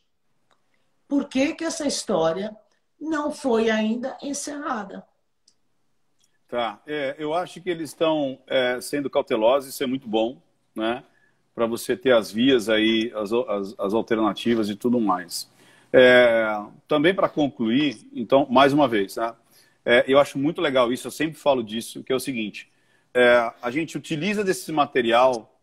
por que, que essa história não foi ainda encerrada? Tá. É, eu acho que eles estão é, sendo cautelosos, isso é muito bom, né? Para você ter as vias aí, as, as, as alternativas e tudo mais. É, também para concluir, então, mais uma vez, né? eu acho muito legal isso, eu sempre falo disso, que é o seguinte: é, a gente utiliza desse material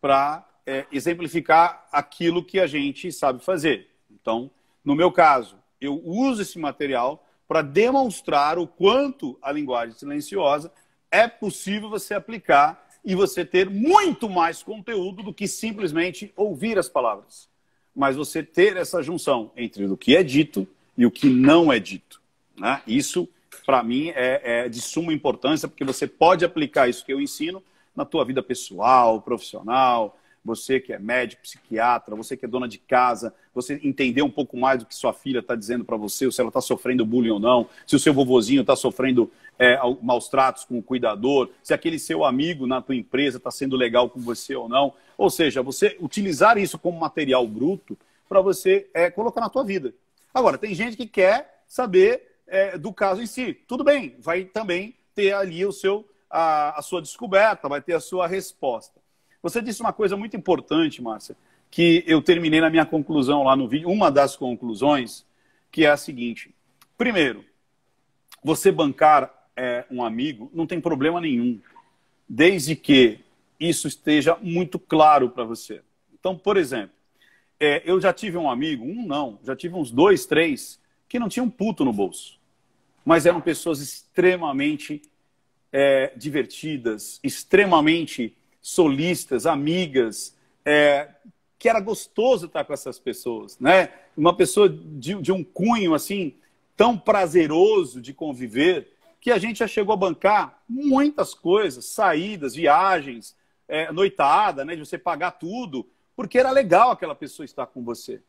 para é, exemplificar aquilo que a gente sabe fazer. Então, no meu caso, eu uso esse material para demonstrar o quanto a linguagem silenciosa é possível você aplicar e você ter muito mais conteúdo do que simplesmente ouvir as palavras. Mas você ter essa junção entre o que é dito e o que não é dito. Né? Isso, para mim, é, é de suma importância, porque você pode aplicar isso que eu ensino na tua vida pessoal, profissional, você que é médico, psiquiatra, você que é dona de casa, você entender um pouco mais do que sua filha está dizendo para você, se ela está sofrendo bullying ou não, se o seu vovozinho está sofrendo é, maus tratos com o cuidador, se aquele seu amigo na tua empresa está sendo legal com você ou não. Ou seja, você utilizar isso como material bruto para você é, colocar na tua vida. Agora, tem gente que quer saber é, do caso em si. Tudo bem, vai também ter ali o seu, a, a sua descoberta, vai ter a sua resposta. Você disse uma coisa muito importante, Márcia, que eu terminei na minha conclusão lá no vídeo, uma das conclusões, que é a seguinte. Primeiro, você bancar é, um amigo não tem problema nenhum, desde que isso esteja muito claro para você. Então, por exemplo, é, eu já tive um amigo, um não, já tive uns dois, três, que não tinham um puto no bolso, mas eram pessoas extremamente é, divertidas, extremamente solistas, amigas, é, que era gostoso estar com essas pessoas, né? Uma pessoa de, de, um cunho assim tão prazeroso de conviver que a gente já chegou a bancar muitas coisas, saídas, viagens, é, noitada, né? De você pagar tudo, porque era legal aquela pessoa estar com você.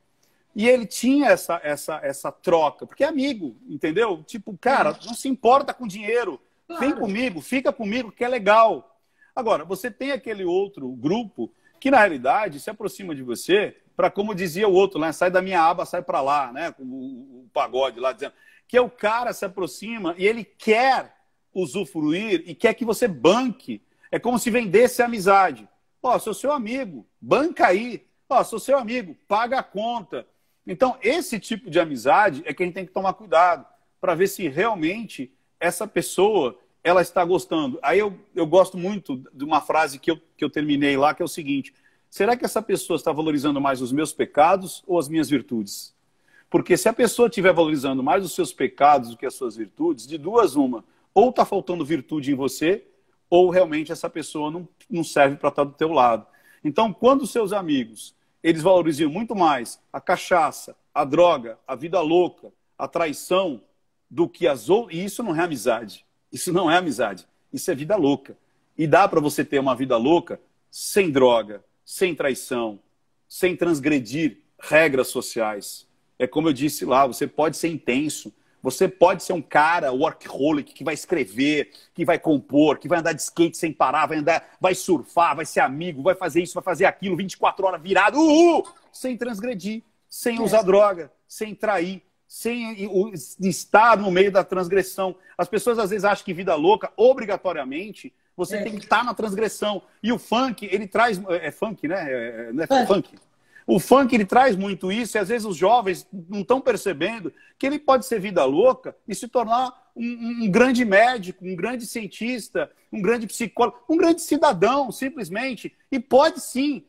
E ele tinha essa, essa, essa troca, porque é amigo, entendeu? Tipo, cara, uhum. não se importa com dinheiro, claro. vem comigo, fica comigo, que é legal. Agora, você tem aquele outro grupo que, na realidade, se aproxima de você para, como dizia o outro, né? sai da minha aba, sai para lá, né? Com o, o pagode lá dizendo. Que é o cara se aproxima e ele quer usufruir e quer que você banque. É como se vendesse a amizade. Ó, sou seu amigo, banca aí. Ó, sou seu amigo, paga a conta. Então, esse tipo de amizade é que a gente tem que tomar cuidado para ver se realmente essa pessoa ela está gostando. Aí eu, eu gosto muito de uma frase que eu, que eu terminei lá, que é o seguinte: será que essa pessoa está valorizando mais os meus pecados ou as minhas virtudes? Porque se a pessoa estiver valorizando mais os seus pecados do que as suas virtudes, de duas, uma, ou está faltando virtude em você, ou realmente essa pessoa não, não serve para estar tá do teu lado. Então, quando seus amigos eles valorizam muito mais a cachaça, a droga, a vida louca, a traição, do que as outras. E isso não é amizade. Isso não é amizade. Isso é vida louca. E dá para você ter uma vida louca sem droga, sem traição, sem transgredir regras sociais. É como eu disse lá, você pode ser intenso, você pode ser um cara workaholic que vai escrever, que vai compor, que vai andar de skate sem parar, vai andar, vai surfar, vai ser amigo, vai fazer isso, vai fazer aquilo, 24 horas virado, uhul, sem transgredir, sem é. usar droga, sem trair, sem estar no meio da transgressão. As pessoas às vezes acham que vida louca, obrigatoriamente, você é. tem que estar na transgressão. E o funk, ele traz. É, é funk, né? É, é, não é, é. funk. O funk ele traz muito isso, e às vezes os jovens não estão percebendo que ele pode ser vida louca e se tornar um, um, grande médico, um grande cientista, um grande psicólogo, um grande cidadão, simplesmente. E pode sim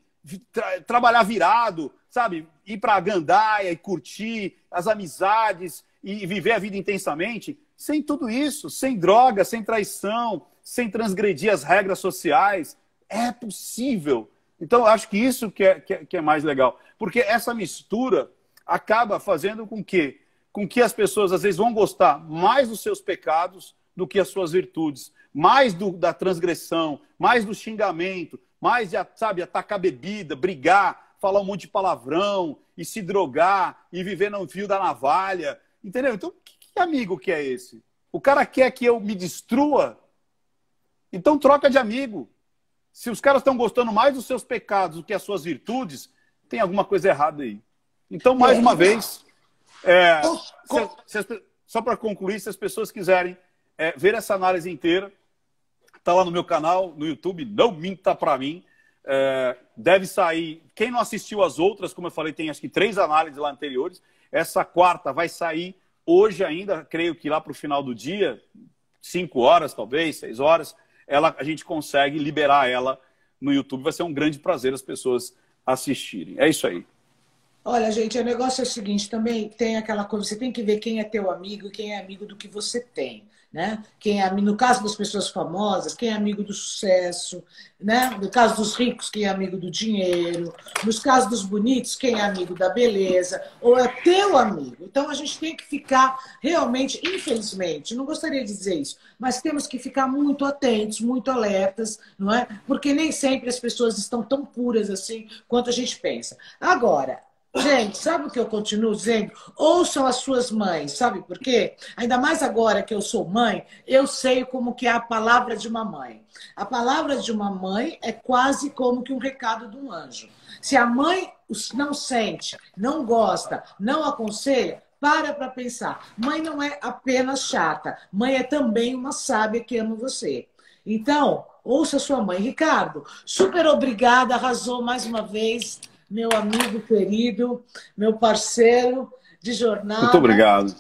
tra trabalhar virado, sabe? Ir para a Gandaia e curtir as amizades e viver a vida intensamente, sem tudo isso, sem droga, sem traição, sem transgredir as regras sociais, é possível. Então, acho que isso que é, que é, que é mais legal. Porque essa mistura acaba fazendo com que, com que as pessoas, às vezes, vão gostar mais dos seus pecados do que as suas virtudes, mais do, da transgressão, mais do xingamento, mais de, sabe, atacar bebida, brigar, falar um monte de palavrão e se drogar e viver no fio da navalha. Entendeu? Então, que, que amigo que é esse? O cara quer que eu me destrua? Então, troca de amigo. Se os caras estão gostando mais dos seus pecados do que as suas virtudes, tem alguma coisa errada aí. Então, mais uma vez, é, então, se, se, só para concluir, se as pessoas quiserem é, ver essa análise inteira, Está lá no meu canal, no YouTube, não minta para mim. É, deve sair. Quem não assistiu as outras, como eu falei, tem acho que três análises lá anteriores. Essa quarta vai sair hoje ainda, creio que lá para o final do dia, cinco horas talvez, seis horas, ela, a gente consegue liberar ela no YouTube. Vai ser um grande prazer as pessoas assistirem. É isso aí. Olha, gente, o negócio é o seguinte, também tem aquela coisa, você tem que ver quem é teu amigo e quem é amigo do que você tem, né? Quem é, no caso das pessoas famosas, quem é amigo do sucesso, né? No caso dos ricos, quem é amigo do dinheiro, nos casos dos bonitos, quem é amigo da beleza, ou é teu amigo. Então a gente tem que ficar realmente, infelizmente, não gostaria de dizer isso, mas temos que ficar muito atentos, muito alertas, não é? Porque nem sempre as pessoas estão tão puras assim quanto a gente pensa. Agora, Gente, sabe o que eu continuo dizendo? Ouçam as suas mães, sabe por quê? Ainda mais agora que eu sou mãe, eu sei como que é a palavra de uma mãe. A palavra de uma mãe é quase como que um recado de um anjo. Se a mãe não sente, não gosta, não aconselha, para para pensar. Mãe não é apenas chata, mãe é também uma sábia que ama você. Então, ouça sua mãe. Ricardo, super obrigada, arrasou mais uma vez meu amigo querido, meu parceiro de jornal Muito obrigado.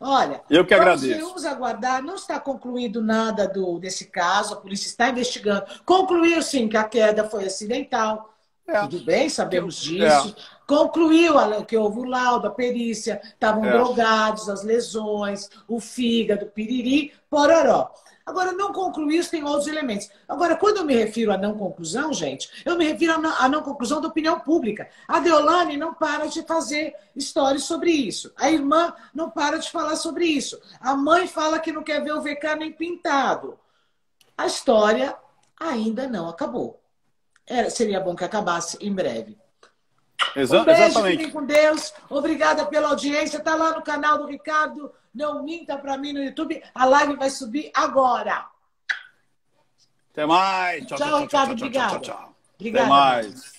Olha, eu que agradeço. Vamos aguardar, não está concluído nada do, desse caso, a polícia está investigando. Concluiu sim que a queda foi acidental. É. Tudo bem, sabemos disso. É. Concluiu que houve o laudo, a perícia, estavam é. drogados, as lesões, o fígado, piriri, pororó. Agora, não concluir isso tem outros elementos. Agora, quando eu me refiro à não conclusão, gente, eu me refiro à não, à não conclusão da opinião pública. A Deolane não para de fazer histórias sobre isso. A irmã não para de falar sobre isso. A mãe fala que não quer ver o VK nem pintado. A história ainda não acabou. É, seria bom que acabasse em breve. Exa um beijo, exatamente. fiquem com Deus. Obrigada pela audiência. Está lá no canal do Ricardo. Não minta para mim no YouTube. A live vai subir agora. Até mais. Tchau, tchau, tchau Ricardo. Tchau, tchau, obrigado. Tchau, Obrigado. Até mais.